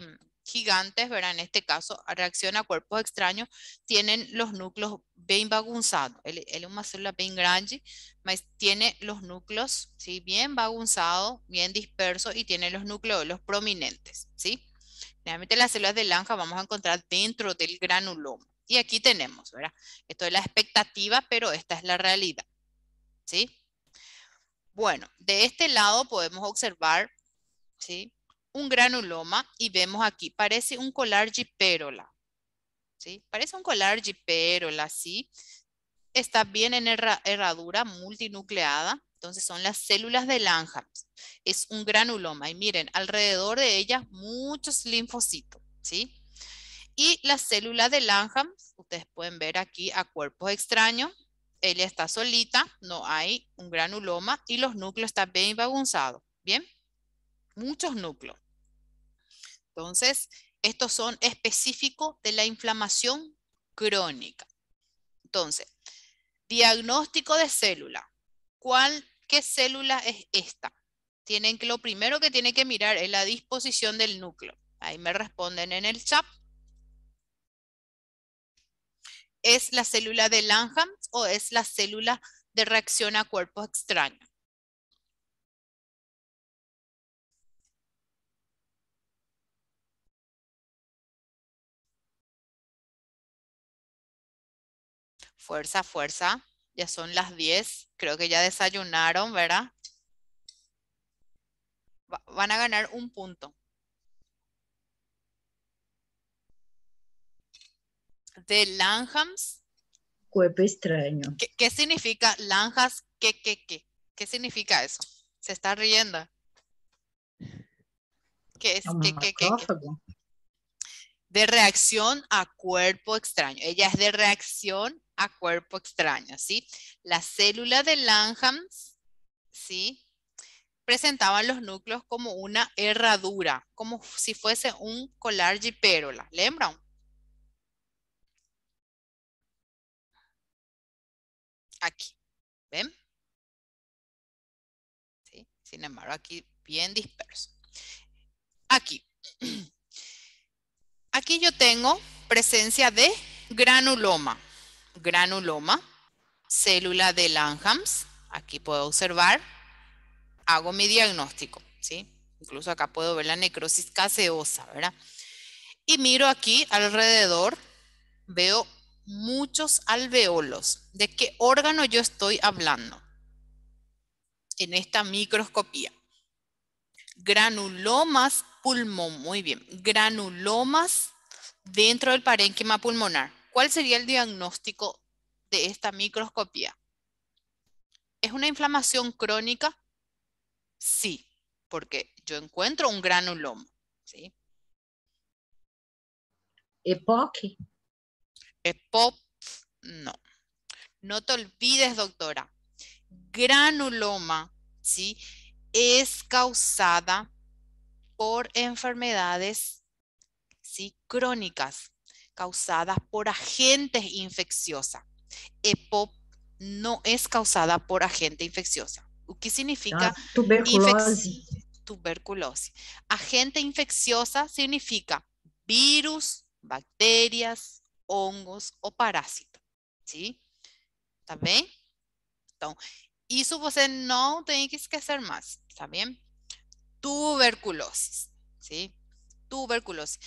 gigantes, ¿verdad? En este caso, reacciona a cuerpos extraños, tienen los núcleos bien bagunzados. Él, es una célula bien grande, pero tiene los núcleos, ¿sí? Bien bagunzados, bien dispersos y tiene los núcleos prominentes, ¿sí? Generalmente las células de lanja vamos a encontrar dentro del granuloma. Y aquí tenemos, ¿verdad? Esto es la expectativa, pero esta es la realidad, ¿sí? Bueno, de este lado podemos observar, ¿sí? un granuloma y vemos aquí, parece un colar perola ¿sí? Parece un colar perola ¿sí? Está bien en herradura multinucleada, entonces son las células de Langhans. Es un granuloma y miren, alrededor de ellas muchos linfocitos, ¿sí? Y las células de Langhans, ustedes pueden ver aquí a cuerpos extraños, ella está solita, no hay un granuloma y los núcleos están bien bagunzados, ¿bien? muchos núcleos. Entonces, estos son específicos de la inflamación crónica. Entonces, diagnóstico de célula. ¿Cuál, ¿Qué célula es esta? Tienen que, lo primero que tienen que mirar es la disposición del núcleo. Ahí me responden en el chat. ¿Es la célula de Langhans o es la célula de reacción a cuerpos extraños? Fuerza, fuerza. Ya son las 10. Creo que ya desayunaron, ¿verdad? van a ganar un punto. De Lanham's... Cuerpo extraño. ¿Qué, significa Langhams? ¿Qué, qué, qué? ¿Qué significa eso? Se está riendo. ¿Qué es? ¿Qué, qué, qué, de reacción a cuerpo extraño. Ella es de reacción a cuerpo extraño, ¿sí? la célula de Langham ¿sí? Presentaban los núcleos como una herradura, como si fuese un colar giperola. ¿Lembran? Aquí, ¿ven? Sin embargo, aquí bien disperso. Aquí. Aquí yo tengo presencia de granuloma granuloma, célula de Langhams, aquí puedo observar, hago mi diagnóstico, ¿sí? Incluso acá puedo ver la necrosis caseosa, ¿verdad? Y miro aquí alrededor, veo muchos alveolos. ¿De qué órgano yo estoy hablando? En esta microscopía. Granulomas pulmón, muy bien. Granulomas dentro del parénquima pulmonar. ¿Cuál sería el diagnóstico de esta microscopía? ¿Es una inflamación crónica? Sí, porque yo encuentro un granuloma. ¿sí? ¿Epoque? no. No te olvides, doctora. Granuloma, ¿sí? Es causada por enfermedades ¿sí? crónicas causadas por agentes infecciosa. EPOP no es causada por agente infecciosa. ¿Qué significa? Ah, tuberculosis. tuberculosis. Agente infecciosa significa virus, bacterias, hongos o parásitos. ¿Sí? ¿Está bien? Entonces, eso você não tem que esquecer más. ¿Está bien? Tuberculosis. ¿Sí? Tuberculosis.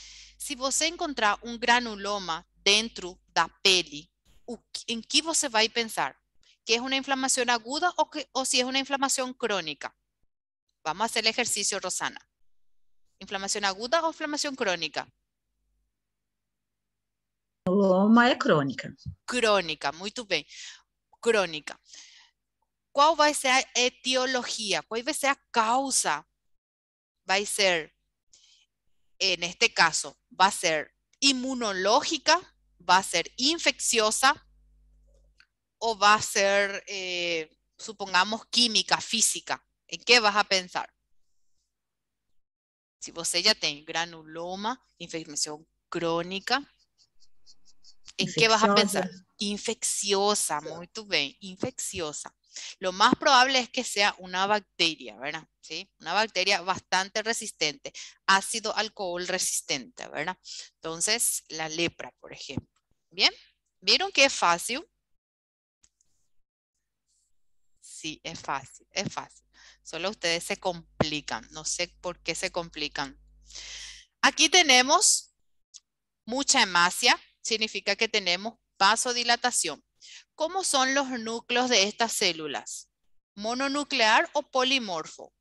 Si você encontrar un um granuloma dentro la pele, ¿en qué que em va a pensar? Que es una inflamación aguda o que, es una inflamación crónica? Vamos a Vamos el ejercicio, Rosana. ¿Inflamación aguda ou inflamação crônica? Granuloma crónica. Crónica, Crônica, muito Crónica. ¿Cuál va a ser etiología? ¿Cuál va a ser a causa? a ser en este caso va a ser inmunológica, va a ser infecciosa o va a ser, eh, supongamos, química, física. ¿En qué vas a pensar? Si vos ya tenés granuloma, infección crónica, ¿en qué vas a pensar? Infecciosa, muy bien, infecciosa. Lo más probable es que sea una bacteria, ¿verdad? ¿Sí? Una bacteria bastante resistente, ácido alcohol resistente, ¿verdad? Entonces, la lepra, por ejemplo. ¿Bien? ¿Vieron que es fácil? Sí, es fácil, es fácil. Solo ustedes se complican. No sé por qué se complican. Aquí tenemos mucha hemacia, significa que tenemos vasodilatación. ¿Cómo son los núcleos de estas células? ¿Mononuclear o polimorfo?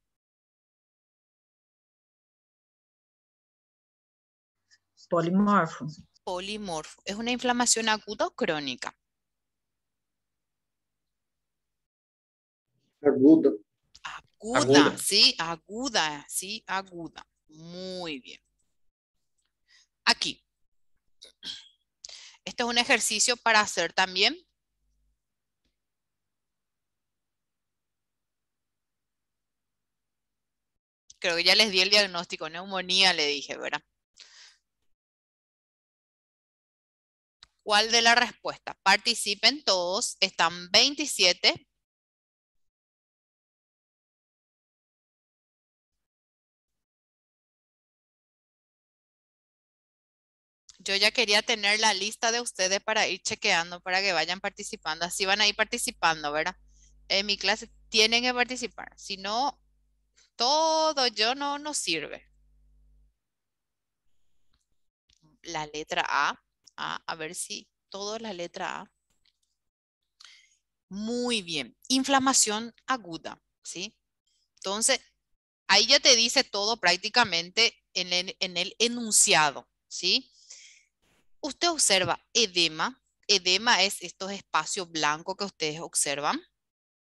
Polimorfo. Polimorfo. ¿Es una inflamación aguda o crónica? Aguda. Aguda, sí, aguda, sí, aguda. Muy bien. Aquí. Este es un ejercicio para hacer también creo que ya les di el diagnóstico, neumonía le dije, ¿verdad? ¿Cuál de la respuesta? Participen todos, están 27. Yo ya quería tener la lista de ustedes para ir chequeando, para que vayan participando. Así van a ir participando, ¿verdad? En mi clase tienen que participar. Si no, todo yo no nos sirve. La letra A, a, ver si todo la letra A. Muy bien, inflamación aguda, ¿sí? Entonces, ahí ya te dice todo prácticamente en el, en el enunciado, ¿sí? Usted observa edema, edema es estos espacios blancos que ustedes observan,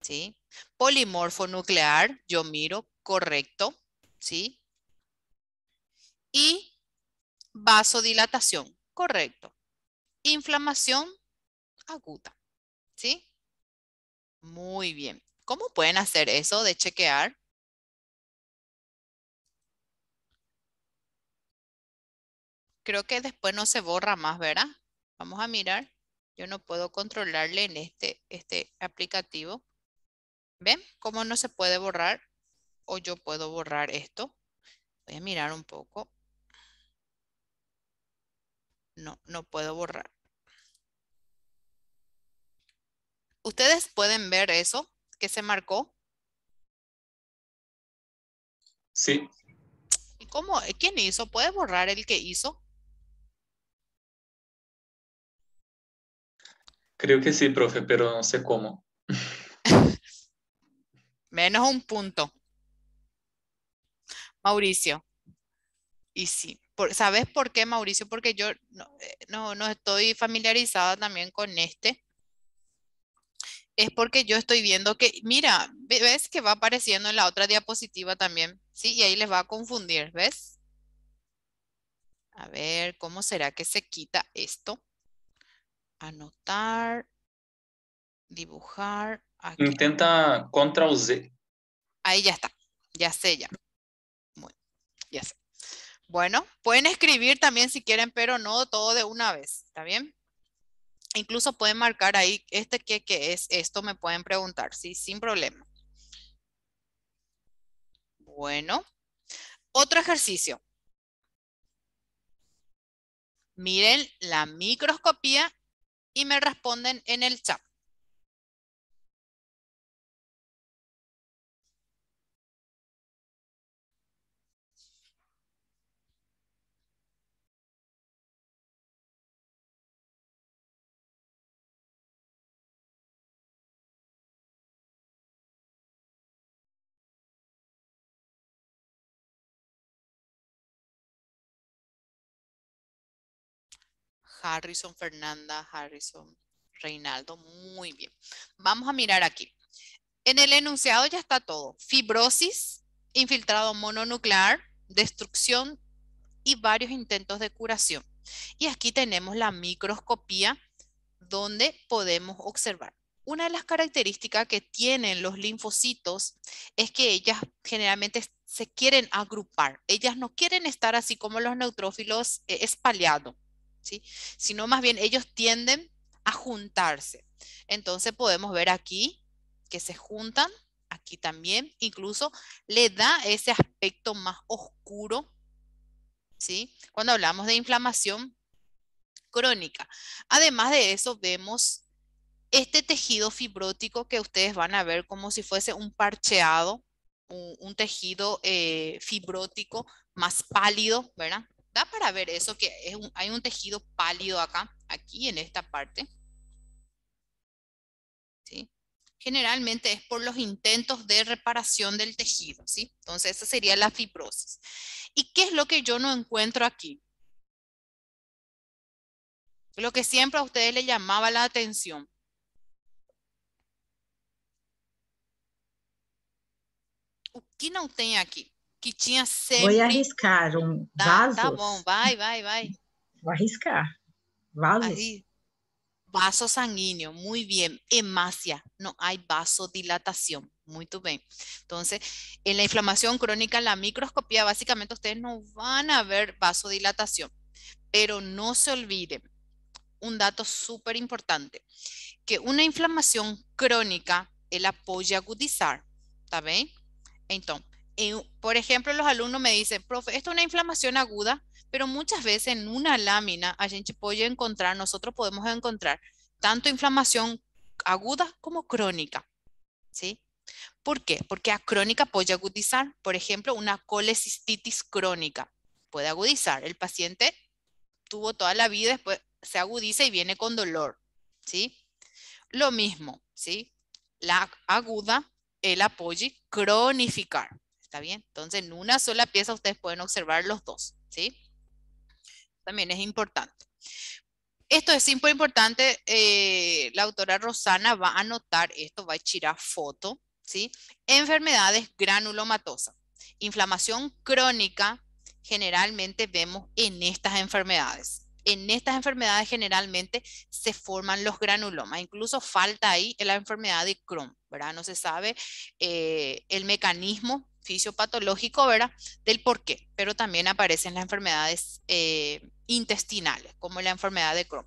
¿sí? Polimorfo nuclear, yo miro, correcto, ¿sí? Y vasodilatación, correcto. Inflamación aguda, ¿sí? Muy bien. ¿Cómo pueden hacer eso de chequear? Creo que después no se borra más, ¿verdad? Vamos a mirar. Yo no puedo controlarle en este, este aplicativo. ¿Ven cómo no se puede borrar? O yo puedo borrar esto. Voy a mirar un poco. No, no puedo borrar. ¿Ustedes pueden ver eso que se marcó? Sí. ¿Y cómo? ¿Quién hizo? ¿Puede borrar el que hizo? Creo que sí, profe, pero no sé cómo. Menos un punto. Mauricio. Y sí. ¿Sabes por qué, Mauricio? Porque yo eh, no, no estoy familiarizada también con este es porque yo estoy viendo que, mira, ves que va apareciendo en la otra diapositiva también, ¿sí? Y ahí les va a confundir, ¿ves? A ver, ¿cómo será que se quita esto? Anotar, dibujar, Ah, Intenta contra Z. Ahí ya está. Ya sé ya. Bueno, ya sé. Bueno, pueden escribir también si quieren, pero no todo de una vez. ¿Está bien? Incluso pueden marcar ahí, este que, que es esto, me pueden preguntar, sí, sin problema. Bueno, otro ejercicio. Miren la microscopía y me responden en el chat. Harrison, Fernanda, Harrison, Reinaldo. Muy bien. Vamos a mirar aquí. En el enunciado ya está todo. Fibrosis, infiltrado mononuclear, destrucción y varios intentos de curación. Y aquí tenemos la microscopía donde podemos observar. Una de las características que tienen los linfocitos es que ellas generalmente se quieren agrupar. Ellas no quieren estar así como los neutrófilos eh, espaleados. Sino más bien ellos tienden a juntarse. Entonces podemos ver aquí que se juntan, aquí también, incluso le da ese aspecto más oscuro, ¿sí? Cuando hablamos de inflamación crónica. Además de eso vemos este tejido fibrótico que ustedes van a ver como si fuese un parcheado, un, tejido eh, fibrótico más pálido, ¿verdad? da para ver eso, que hay un tejido pálido acá, aquí en esta parte. Generalmente es por los intentos de reparación del tejido, ¿sí? Entonces esa sería la fibrosis. ¿Y qué es lo que yo no encuentro aquí? Lo que siempre a ustedes les llamaba la atención. ¿Qué no tiene aquí? que tinha voy a arriscar un um vaso. Tá, tá, bom, vai, vai, vai. a arriscar. Vasos. Vaso sanguíneo, muy bien. Hemacia, no hay vasodilatación. Muy bien. Entonces, en la inflamación crónica, la microscopía, básicamente ustedes no van a ver vasodilatación. Pero no se olviden, un dato súper importante, que una inflamación crónica, el apoya agudizar, ¿está bien? Entonces, por ejemplo, los alumnos me dicen, profe, esto es una inflamación aguda, pero muchas veces en una lámina a gente puede encontrar, nosotros podemos encontrar tanto inflamación aguda como crónica. ¿Sí? ¿Por qué? Porque a crónica puede agudizar, por ejemplo, una colecistitis crónica. Puede agudizar. El paciente tuvo toda la vida, después se agudiza y viene con dolor. ¿Sí? Lo mismo, ¿sí? La aguda, el apoyo, cronificar. ¿Está bien? Entonces, en una sola pieza ustedes pueden observar los dos, ¿sí? También es importante. Esto es importante. Eh, la autora Rosana va a anotar esto, va a tirar foto, ¿sí? Enfermedades granulomatosas. Inflamación crónica generalmente vemos en estas enfermedades. En estas enfermedades generalmente se forman los granulomas, incluso falta ahí la enfermedad de Crohn. No se sabe eh, el mecanismo fisiopatológico, ¿verdad? Del por qué, pero también aparecen las enfermedades eh, intestinales, como la enfermedad de Crohn.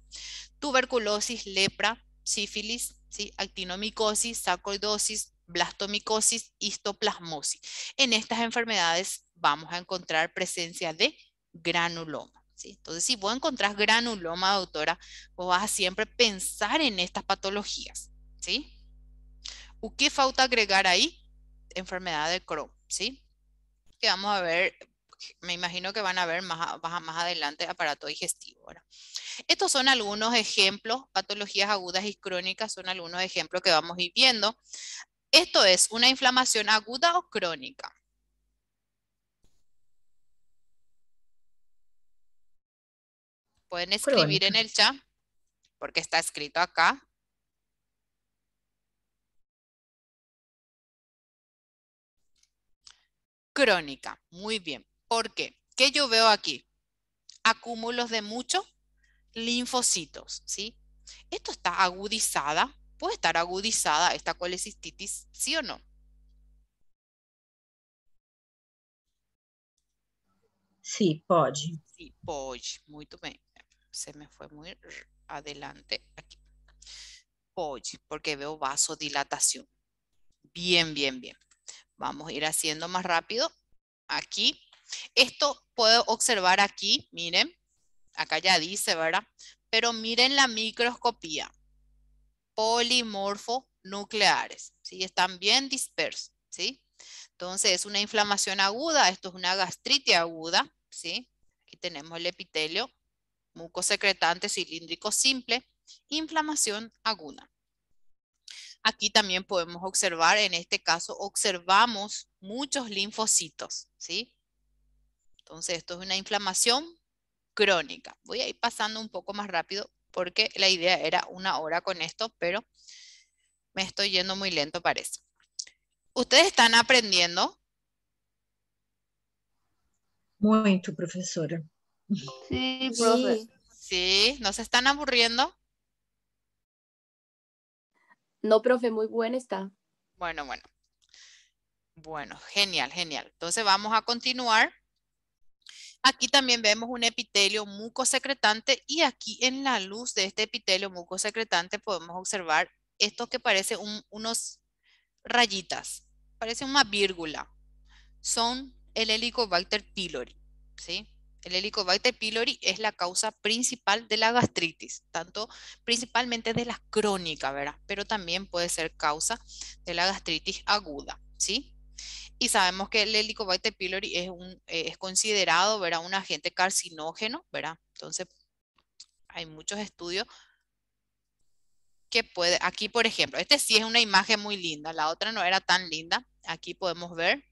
Tuberculosis, lepra, sífilis, actinomicosis, sarcoidosis, blastomicosis, histoplasmosis. En estas enfermedades vamos a encontrar presencia de granuloma. ¿sí? Entonces, si vos encontrás granuloma, doctora, vos vas a siempre pensar en estas patologías. ¿sí? ¿Qué falta agregar ahí? Enfermedad de Crohn, ¿sí? Que vamos a ver, me imagino que van a ver más, más adelante aparato digestivo. Estos son algunos ejemplos, patologías agudas y crónicas son algunos ejemplos que vamos viviendo. viendo. Esto es una inflamación aguda o crónica. Pueden escribir en el chat, porque está escrito acá. crónica. Muy bien. ¿Por qué? ¿Qué yo veo aquí? Acúmulos de muchos linfocitos, ¿sí? Esto está agudizada. ¿Puede estar agudizada esta colecistitis, sí o no? Sí, puede Sí, puede muy bien. Se me fue muy adelante aquí. Hoy, porque veo vasodilatación. Bien, bien, bien. Vamos a ir haciendo más rápido. Aquí. Esto puedo observar aquí, miren. Acá ya dice, ¿verdad? Pero miren la microscopía. Polimorfo nucleares. ¿sí? Están bien dispersos. ¿sí? Entonces es una inflamación aguda. Esto es una gastritis aguda. ¿sí? Aquí tenemos el epitelio secretante cilíndrico simple. Inflamación aguda. Aquí también podemos observar, en este caso observamos muchos linfocitos, ¿sí? Entonces esto es una inflamación crónica. Voy a ir pasando un poco más rápido porque la idea era una hora con esto, pero me estoy yendo muy lento parece. ¿Ustedes están aprendiendo? Mucho, profesora. Sí, profesor. Sí, ¿no están aburriendo? No, profe, muy buena está. Bueno, bueno. Bueno, genial, genial. Entonces vamos a continuar. Aquí también vemos un epitelio mucosecretante y aquí en la luz de este epitelio mucosecretante podemos observar esto que parece unos rayitas, parece una vírgula. Son el Helicobacter pylori, ¿sí? El Helicobacter pylori es la causa principal de la gastritis, tanto principalmente de la crónica, ¿verdad? Pero también puede ser causa de la gastritis aguda, ¿sí? Y sabemos que el Helicobacter pylori es, un, eh, es considerado, ¿verdad? Un agente carcinógeno, ¿verdad? Entonces, hay muchos estudios que puede, aquí por ejemplo, este sí es una imagen muy linda, la otra no era tan linda. Aquí podemos ver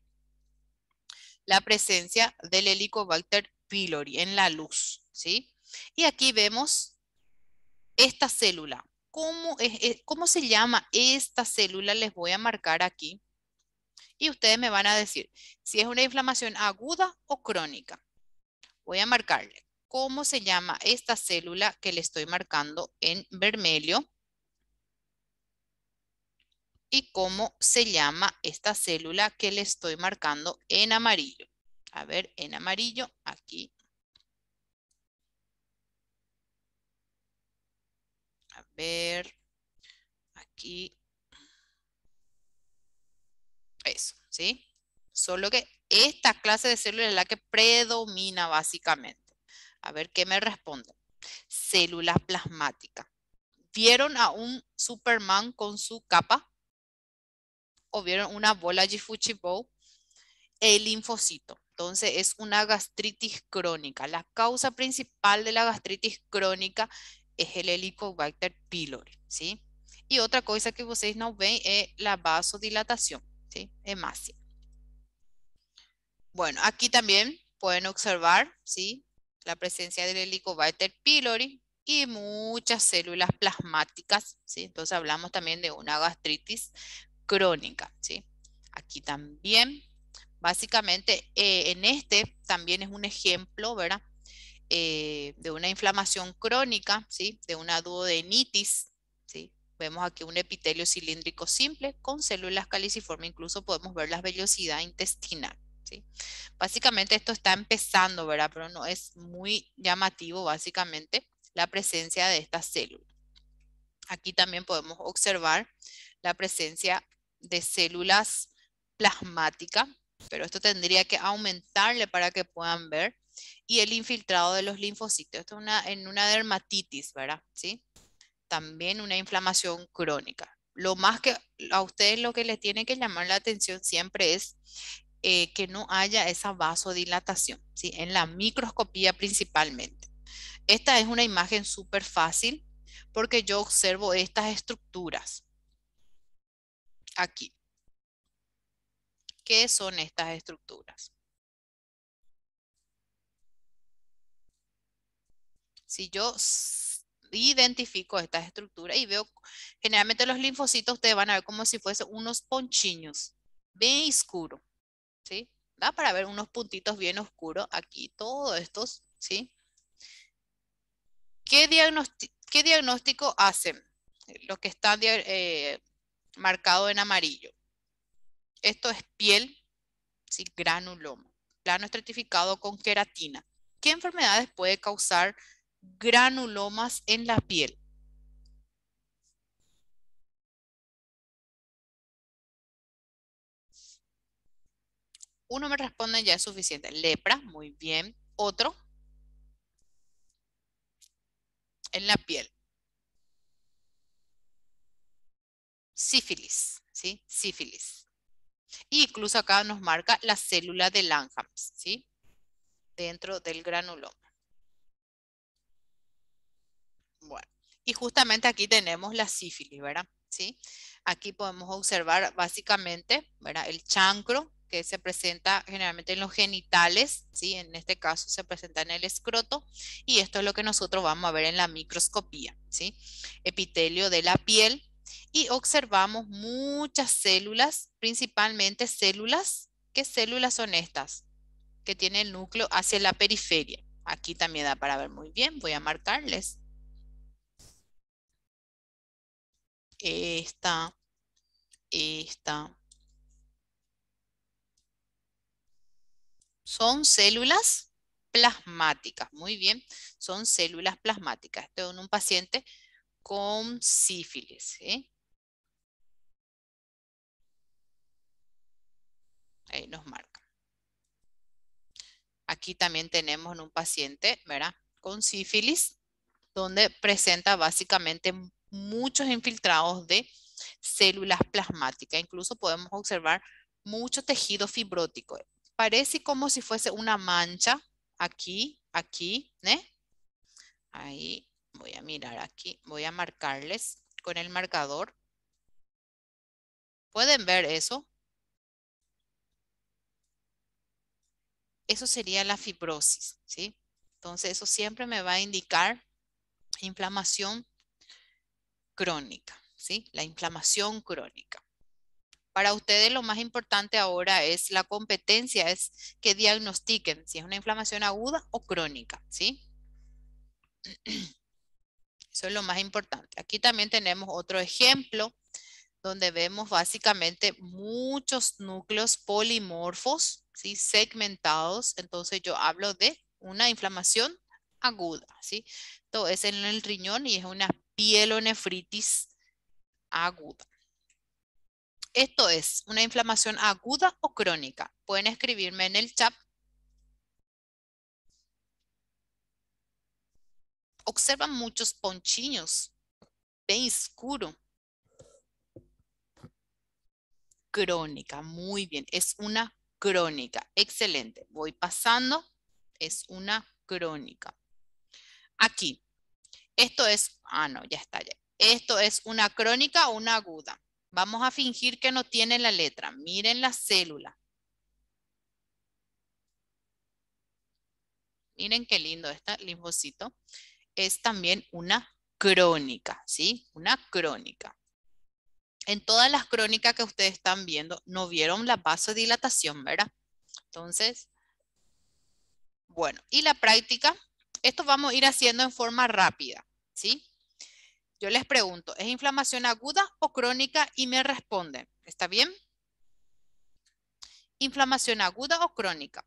la presencia del Helicobacter en la luz. ¿sí? Y aquí vemos esta célula. ¿Cómo, es, ¿Cómo se llama esta célula? Les voy a marcar aquí. Y ustedes me van a decir si es una inflamación aguda o crónica. Voy a marcarle cómo se llama esta célula que le estoy marcando en vermelho y cómo se llama esta célula que le estoy marcando en amarillo a ver, en amarillo, aquí. A ver, aquí. Eso, ¿sí? Solo que esta clase de células es la que predomina básicamente. A ver qué me responden. Células plasmáticas. ¿Vieron a un Superman con su capa? ¿O vieron una bola Jifuchi Bow? El linfocito entonces es una gastritis crónica. La causa principal de la gastritis crónica es el Helicobacter pylori, ¿sí? Y otra cosa que ustedes no ven es la vasodilatación, ¿sí? Bueno, aquí también pueden observar, ¿sí? La presencia del Helicobacter pylori y muchas células plasmáticas, ¿sí? Entonces hablamos también de una gastritis crónica, ¿sí? Aquí también Básicamente, eh, en este también es un ejemplo, ¿verdad? Eh, de una inflamación crónica, ¿sí? De una duodenitis, ¿sí? Vemos aquí un epitelio cilíndrico simple con células caliciformes, incluso podemos ver la vellosidad intestinal. ¿sí? Básicamente esto está empezando, ¿verdad? Pero no es muy llamativo básicamente la presencia de estas células. Aquí también podemos observar la presencia de células plasmáticas, pero esto tendría que aumentarle para que puedan ver, y el infiltrado de los linfocitos. Esto es en una dermatitis, ¿verdad? ¿Sí? También una inflamación crónica. Lo más que a ustedes lo que les tiene que llamar la atención siempre es eh, que no haya esa vasodilatación, ¿sí? en la microscopía principalmente. Esta es una imagen súper fácil porque yo observo estas estructuras aquí. ¿Qué son estas estructuras? Si yo identifico estas estructuras y veo, generalmente los linfocitos ustedes van a ver como si fuesen unos ponchiños, bien oscuros, ¿sí? Da para ver unos puntitos bien oscuros aquí, todos estos, ¿sí? ¿Qué, qué diagnóstico hacen los que están eh, marcados en amarillo? Esto es piel, sí, granuloma, plano estratificado con queratina. ¿Qué enfermedades puede causar granulomas en la piel? Uno me responde, ya es suficiente. Lepra, muy bien. Otro. En la piel. Sífilis, ¿sí? Sífilis incluso acá nos marca la célula de Langhans, ¿sí? Dentro del granuloma. y justamente aquí tenemos la sífilis, ¿Sí? Aquí podemos observar básicamente, El chancro que se presenta generalmente en los genitales, ¿sí? en este caso se presenta en el escroto, y esto es lo que nosotros vamos a ver en la microscopía. ¿sí? Epitelio de la piel, y observamos muchas células, principalmente células. ¿Qué células son estas? Que tiene el núcleo hacia la periferia. Aquí también da para ver muy bien, voy a marcarles. Esta, esta. Son células plasmáticas, muy bien, son células plasmáticas. Esto en un paciente con sífilis. Ahí nos marca. Aquí también tenemos un paciente, ¿verdad? Con sífilis, donde presenta básicamente muchos infiltrados de células plasmáticas. Incluso podemos observar mucho tejido fibrótico. Parece como si fuese una mancha aquí, aquí, ¿eh? Ahí, Voy a mirar aquí, voy a marcarles con el marcador. ¿Pueden ver eso? Eso sería la fibrosis, ¿sí? Entonces eso siempre me va a indicar inflamación crónica, ¿sí? La inflamación crónica. Para ustedes lo más importante ahora es la competencia, es que diagnostiquen si es una inflamación aguda o crónica, ¿sí? Eso es lo más importante. Aquí también tenemos otro ejemplo donde vemos básicamente muchos núcleos polimorfos, ¿sí? segmentados. Entonces yo hablo de una inflamación aguda. ¿sí? todo es en el riñón y es una pielonefritis aguda. Esto es una inflamación aguda o crónica. Pueden escribirme en el chat observa muchos ponchiños, bien oscuro. Crónica, muy bien, es una crónica, excelente. Voy pasando, es una crónica. Aquí, esto es, ah no, ya está, ya. esto es una crónica o una aguda. Vamos a fingir que no tiene la letra. Miren la célula. Miren qué lindo está, linfocito es también una crónica, ¿sí? Una crónica. En todas las crónicas que ustedes están viendo, no vieron la vasodilatación, ¿verdad? Entonces, bueno, y la práctica, esto vamos a ir haciendo en forma rápida, ¿sí? Yo les pregunto, ¿es inflamación aguda o crónica? Y me responden, ¿está bien? Inflamación aguda o crónica.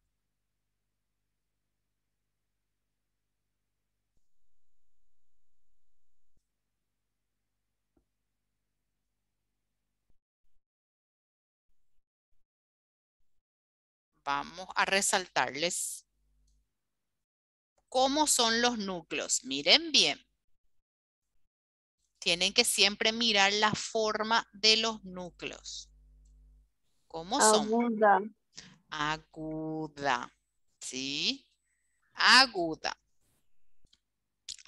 vamos a resaltarles cómo son los núcleos. Miren bien. Tienen que siempre mirar la forma de los núcleos. ¿Cómo son? Aguda. Aguda. ¿Sí? Aguda.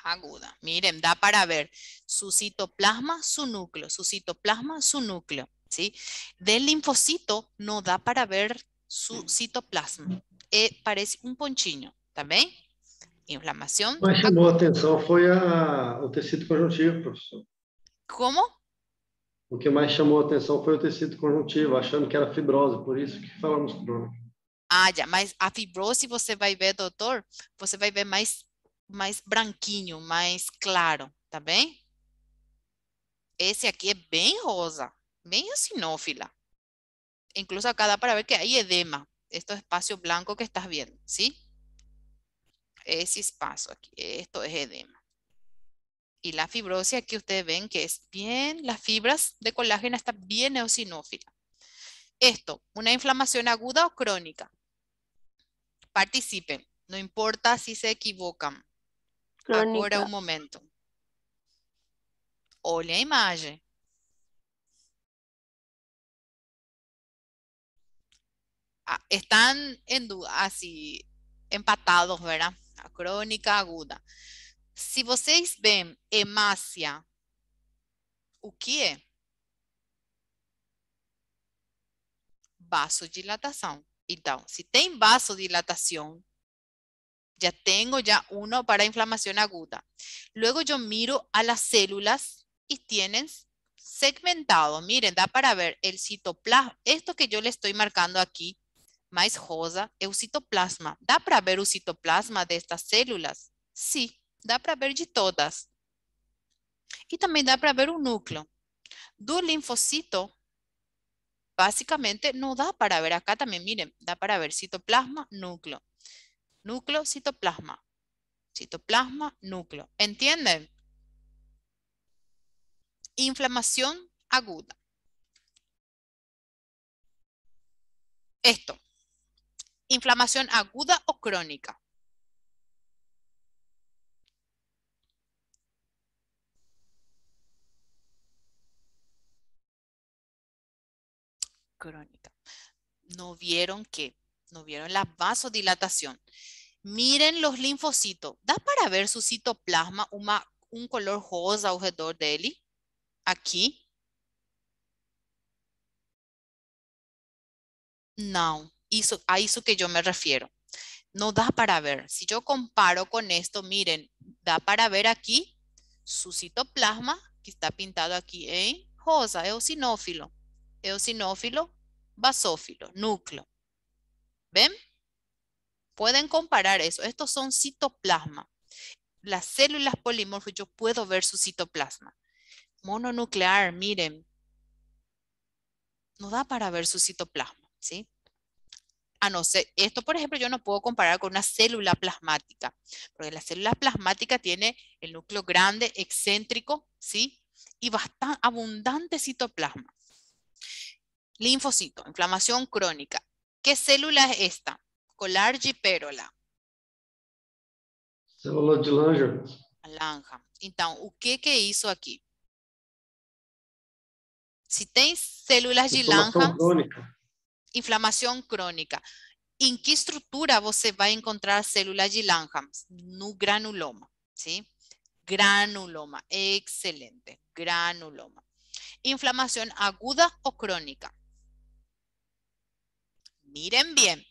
Aguda. Miren, da para ver su citoplasma, su núcleo, su citoplasma, su núcleo. ¿sí? Del linfocito no da para ver su citoplasma. parece um pontinho, tá bem? Inflamação. mais chamou a atenção foi a, o tecido conjuntivo, professor. Como? O que mais chamou a atenção foi o tecido conjuntivo, achando que era fibrose, por isso que falamos crônica. Ah, já, mas a fibrose você vai ver, doutor, você vai ver mais, mais branquinho, mais claro, tá bem? Esse aqui é bem rosa, bem sinófila incluso acá da para ver que hay edema, esto es espacio blanco que estás viendo, ¿sí? Ese espacio aquí, esto es edema. Y la fibrosis aquí ustedes ven que es bien, las fibras de colágeno están bien eosinófilas. Esto, una inflamación aguda o crónica. Participen, no importa si se equivocan. Ahora un momento. O la imagen. están en duda, así, empatados, ¿verdad? La crónica aguda. Si ustedes ven hemacia, ¿qué vasodilatación Vasodilatación. si si vasodilatación vasodilatación, ya tengo ya uno para inflamación aguda. Luego yo miro a las células y tienen segmentado. Miren, da para ver el citoplasma. Esto que yo le estoy marcando aquí mais rosa é o citoplasma. Dá para ver o citoplasma destas células? Sim, dá para ver de todas. E também dá para ver o núcleo. Do linfocito, basicamente não dá para ver. Acá também, miren, dá para ver citoplasma, núcleo. Núcleo, citoplasma. Citoplasma, núcleo. ¿Entienden? Inflamación aguda. Esto. inflamación aguda o crónica. Crónica. No vieron qué, no vieron la vasodilatación. Miren los linfocitos. ¿Da para ver su citoplasma un color rosa alrededor de él? Aquí. No a eso que yo me refiero. No da para ver. Si yo comparo con esto, miren, da para ver aquí su citoplasma, que está pintado aquí en rosa, eosinófilo, eosinófilo, basófilo, núcleo. ¿Ven? Pueden comparar eso. Estos son citoplasma. Las células polimorfas, yo puedo ver su citoplasma. Mononuclear, miren, no da para ver su citoplasma, ¿sí? a ah, no ser, esto por ejemplo yo no puedo comparar con una célula plasmática, porque la célula plasmática tiene el núcleo grande, excéntrico, ¿sí? Y bastante abundante citoplasma. Linfocito, inflamación crónica. ¿Qué célula es esta? Colargiperola. Célula de Langerhans. Então, o que hizo aquí? Si aqui? células de Langerhans... Inflamación crónica. ¿En qué estructura você a encontrar a célula células No granuloma, Granuloma, excelente, granuloma. ¿Inflamación aguda o crónica? Miren bien,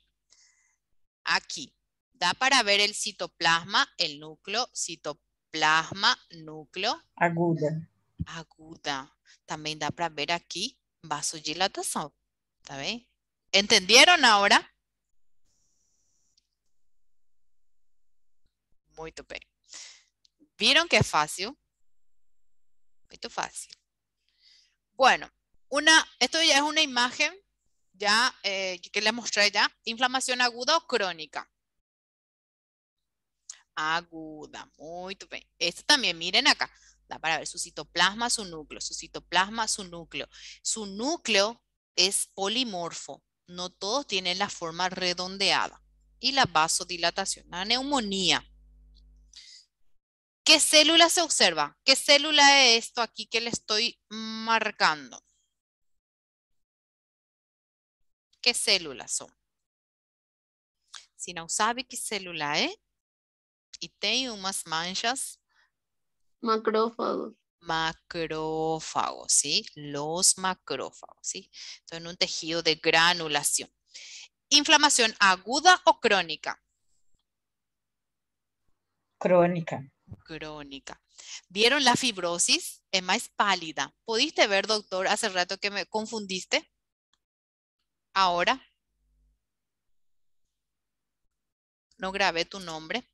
aquí da para ver el citoplasma, el núcleo, citoplasma, núcleo. Aguda. Aguda. También da para ver aquí vasodilatação, ¿Está bien? ¿Entendieron ahora? Muy bem. ¿Vieron que es fácil? Muy fácil. Bueno, una, esto ya es una imagen ya eh, que les mostré ya. Inflamación aguda o crónica. Aguda, muy bien. Esto también, miren acá. para ver su citoplasma, su núcleo, su citoplasma, su núcleo. Su núcleo es polimorfo no todos tienen la forma redondeada. Y la vasodilatación, la neumonía. ¿Qué célula se observa? ¿Qué célula es esto aquí que le estoy marcando? ¿Qué células son? Si no sabe qué célula es, y tiene unas manchas. Macrófagos macrófagos, ¿sí? Los macrófagos, ¿sí? en un tejido de granulación. Inflamación aguda o crónica. Crónica. Crónica. ¿Vieron la fibrosis? Es más pálida. ¿Pudiste ver, doctor, hace rato que me confundiste? Ahora. No grabé tu nombre.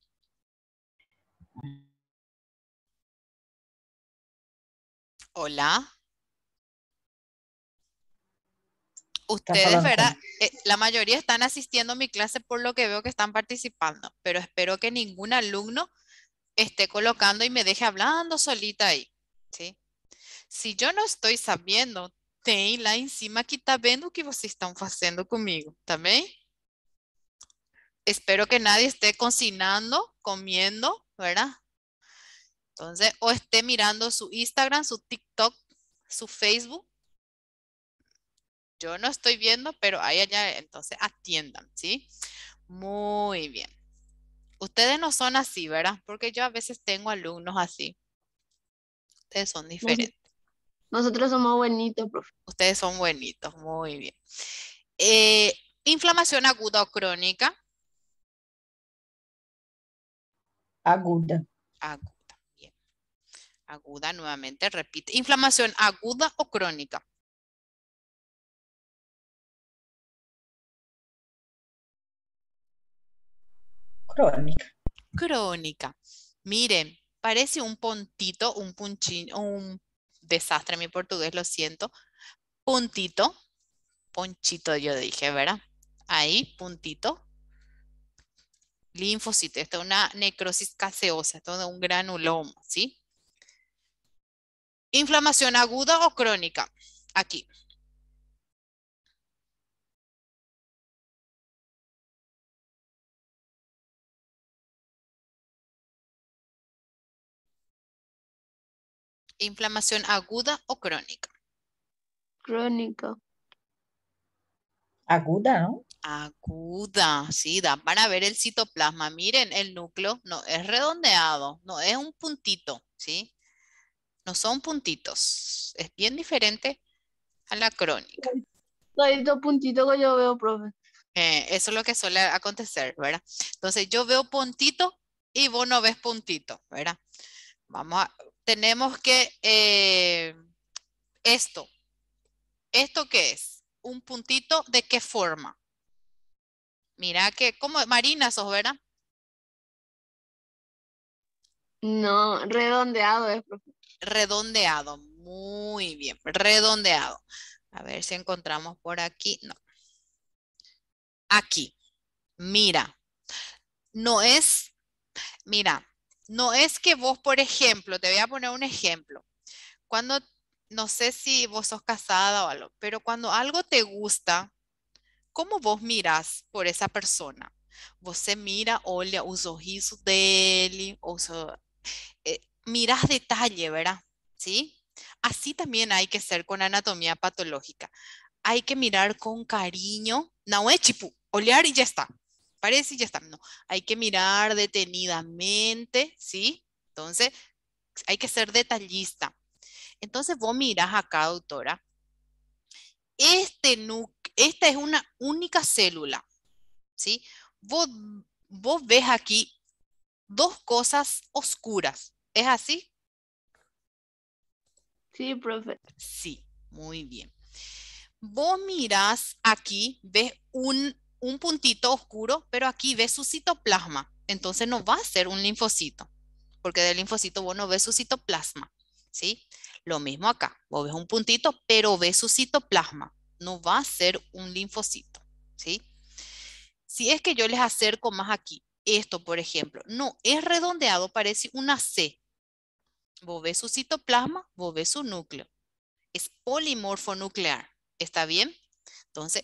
Hola. Ustedes, ¿verdad? Eh, la mayoría están asistiendo a mi clase por lo que veo que están participando, pero espero que ningún alumno esté colocando y me deje hablando solita ahí, Si yo no estoy sabiendo, tem encima encima que está vendo qué que están haciendo fazendo comigo, también Espero que nadie esté cocinando, comiendo, ¿verdad? Entonces, o esté mirando su Instagram, su TikTok su Facebook. Yo no estoy viendo, pero ahí allá, entonces atiendan, ¿sí? Muy bien. Ustedes no son así, ¿verdad? Porque yo a veces tengo alumnos así. Ustedes son diferentes. Nosotros somos buenitos, profe. Ustedes son buenitos, muy bien. Eh, inflamación aguda o crónica. Aguda. Aguda aguda nuevamente, repite. Inflamación aguda o crónica. Crónica. Crónica. Miren, parece un puntito, un punchín, un desastre en mi portugués, lo siento. Puntito, ponchito yo dije, ¿verdad? Ahí, puntito. Linfocito, esto es una necrosis caseosa, esto es un granuloma, ¿sí? Inflamación aguda o crónica. Aquí. Inflamación aguda o crónica. Crónica. Aguda, ¿no? Aguda, sí, Van a ver el citoplasma. Miren, el núcleo no es redondeado, no es un puntito, ¿sí? No son puntitos. Es bien diferente a la crónica. dos puntitos que yo veo, profe. Eh, eso es lo que suele acontecer, ¿verdad? Entonces yo veo puntito y vos no ves puntito, ¿verdad? Vamos a, tenemos que eh, esto. ¿Esto qué es? Un puntito de qué forma. Mira que, como Marina sos, ¿verdad? No, redondeado es, profe redondeado. Muy bien, redondeado. A ver si encontramos por aquí. No. Aquí. Mira. No es, mira, no es que vos, por ejemplo, te voy a poner un ejemplo. Cuando, no sé si vos sos casada o algo, pero cuando algo te gusta, ¿cómo vos miras por esa persona? Vos se mira, oye, usó sorriso de él mirás detalle, ¿verdad? ¿Sí? Así también hay que ser con anatomía patológica. Hay que mirar con cariño, no es eh, chipu, olear y ya está. Parece y ya está. No, hay que mirar detenidamente, ¿sí? Entonces, hay que ser detallista. Entonces, vos mirás acá, doctora. Este esta es una única célula, ¿sí? Vos, vos ves aquí dos cosas oscuras. ¿Es así? Sí, profe. Sí, muy bien. Vos miras aquí, ves un, un puntito oscuro, pero aquí ves su citoplasma. Entonces no va a ser un linfocito, porque del linfocito vos no ves su citoplasma. ¿sí? Lo mismo acá, vos ves un puntito, pero ves su citoplasma. No va a ser un linfocito. ¿sí? Si es que yo les acerco más aquí, esto, por ejemplo, no es redondeado, parece una C, Vos ves su citoplasma, vos ves su núcleo. Es polimorfo nuclear. ¿Está bien? Entonces,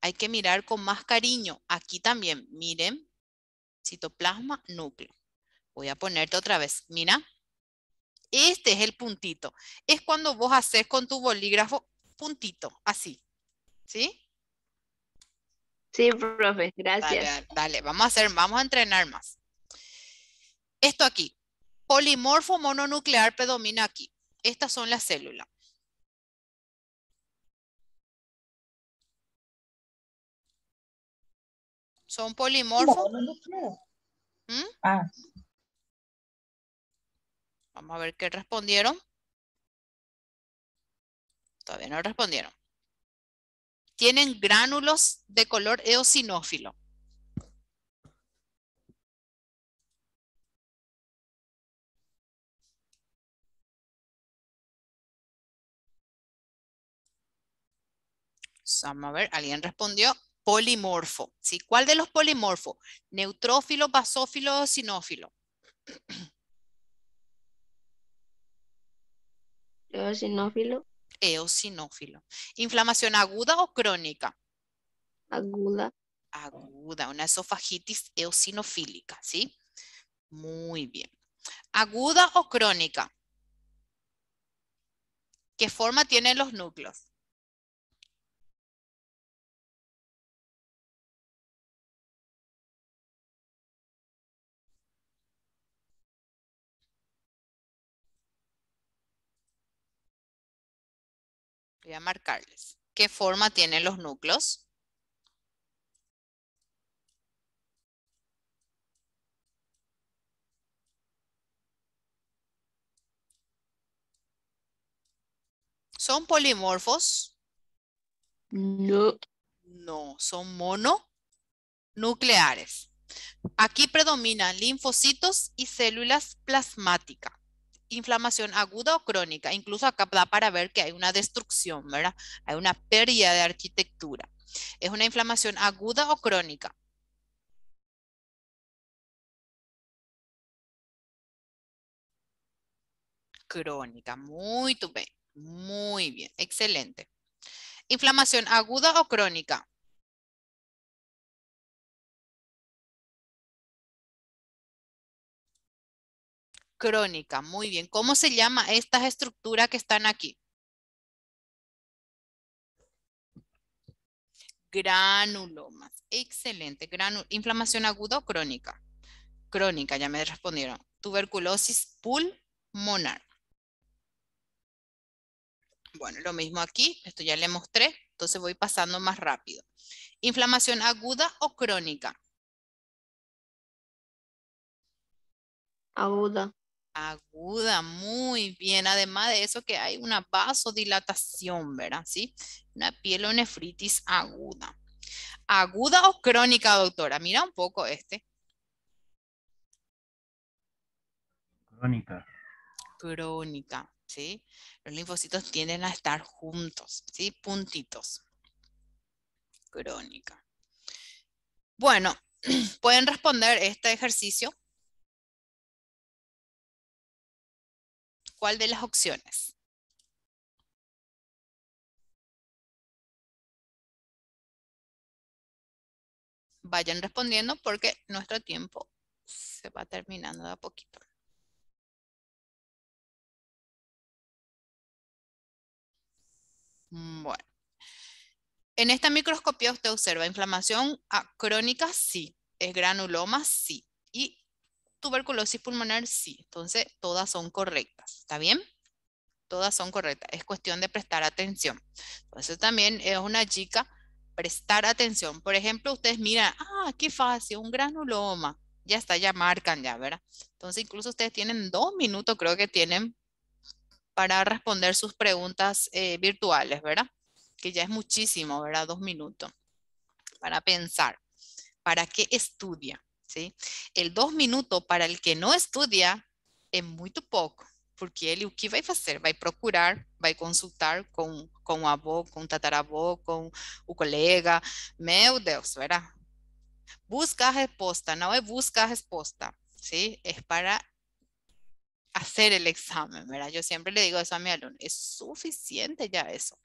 hay que mirar con más cariño. Aquí también, miren, citoplasma, núcleo. Voy a ponerte otra vez. Mira, este es el puntito. Es cuando vos haces con tu bolígrafo puntito, así. ¿Sí? Sí, profe, gracias. Dale, dale, vamos a hacer, vamos a entrenar más. Esto aquí, Polimorfo mononuclear predomina aquí. Estas son las células. ¿Son polimorfos? ¿Mm? Ah. Vamos a ver qué respondieron. Todavía no respondieron. Tienen gránulos de color eosinófilo. vamos a ver, alguien respondió polimorfo. ¿sí? ¿Cuál de los polimorfos? ¿Neutrófilo, basófilo o sinófilo? Eosinófilo. Eosinófilo. ¿Inflamación aguda o crónica? Aguda. Aguda, una esofagitis eosinofílica, ¿sí? Muy bien. ¿Aguda o crónica? ¿Qué forma tienen los núcleos? Voy a marcarles. ¿Qué forma tienen los núcleos? ¿Son polimorfos? No. No, son mononucleares. Aquí predominan linfocitos y células plasmáticas inflamación aguda o crónica. Incluso acá da para ver que hay una destrucción, ¿verdad? Hay una pérdida de arquitectura. Es una inflamación aguda o crónica. Crónica, muy bien, muy bien, excelente. Inflamación aguda o crónica. crónica. Muy bien. ¿Cómo se llama estas estructuras que están aquí? Granulomas. Excelente. Inflamación aguda o crónica. Crónica, ya me respondieron. Tuberculosis pulmonar. Bueno, lo mismo aquí. Esto ya le mostré. Entonces voy pasando más rápido. Inflamación aguda o crónica. Aguda aguda, muy bien. Además de eso que hay una vasodilatación, ¿verdad? ¿Sí? Una pielonefritis aguda. ¿Aguda o crónica, doctora? Mira un poco este. Crónica. Crónica, ¿sí? Los linfocitos tienden a estar juntos, ¿sí? Puntitos. Crónica. Bueno, pueden responder este ejercicio ¿Cuál de las opciones? Vayan respondiendo porque nuestro tiempo se va terminando de a poquito. Bueno. En esta microscopía usted observa inflamación crónica, sí. Es granuloma, sí. Y tuberculosis pulmonar, sí. Entonces, todas son correctas. ¿Está bien? Todas son correctas. Es cuestión de prestar atención. Entonces, también es una chica prestar atención. Por ejemplo, ustedes miran, ah, qué fácil, un granuloma. Ya está, ya marcan ya, ¿verdad? Entonces, incluso ustedes tienen dos minutos, creo que tienen, para responder sus preguntas eh, virtuales, ¿verdad? Que ya es muchísimo, ¿verdad? Dos minutos para pensar. ¿Para qué estudia? El dos minutos para el que no estudia es muy poco, porque ¿qué va a hacer? Va a procurar, va a consultar con con o con com o tataravô, con colega. Meu Deus, verdad! Busca respuesta, no es busca respuesta, ¿sí? Es para hacer el examen, ¿verdad? Yo siempre le digo eso a mi alumno, es suficiente ya eso.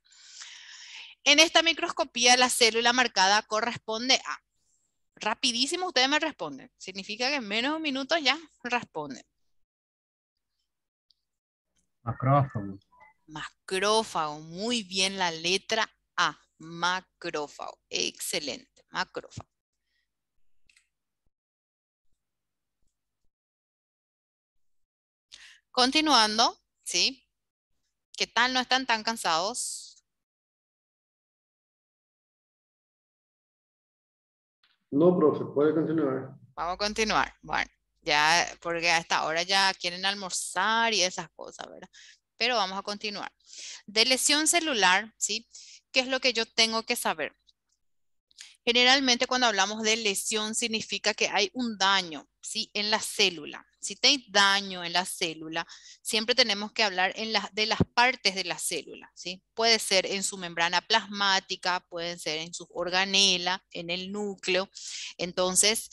En esta microscopía, la célula marcada corresponde a rapidísimo ustedes me responden. Significa que en menos de minutos ya responden. Macrófago. Macrófago, muy bien la letra A, macrófago, excelente, macrófago. Continuando, ¿sí? ¿Qué tal no están tan cansados? No, profe, puede continuar. Vamos a continuar. Bueno, ya, porque hasta ahora ya quieren almorzar y esas cosas, ¿verdad? Pero vamos a continuar. De lesión celular, ¿sí? ¿Qué es lo que yo tengo que saber? Generalmente cuando hablamos de lesión significa que hay un daño ¿sí? en la célula. Si hay daño en la célula, siempre tenemos que hablar de las partes de la célula. ¿sí? Puede ser en su membrana plasmática, puede ser en su organela, en el núcleo. Entonces,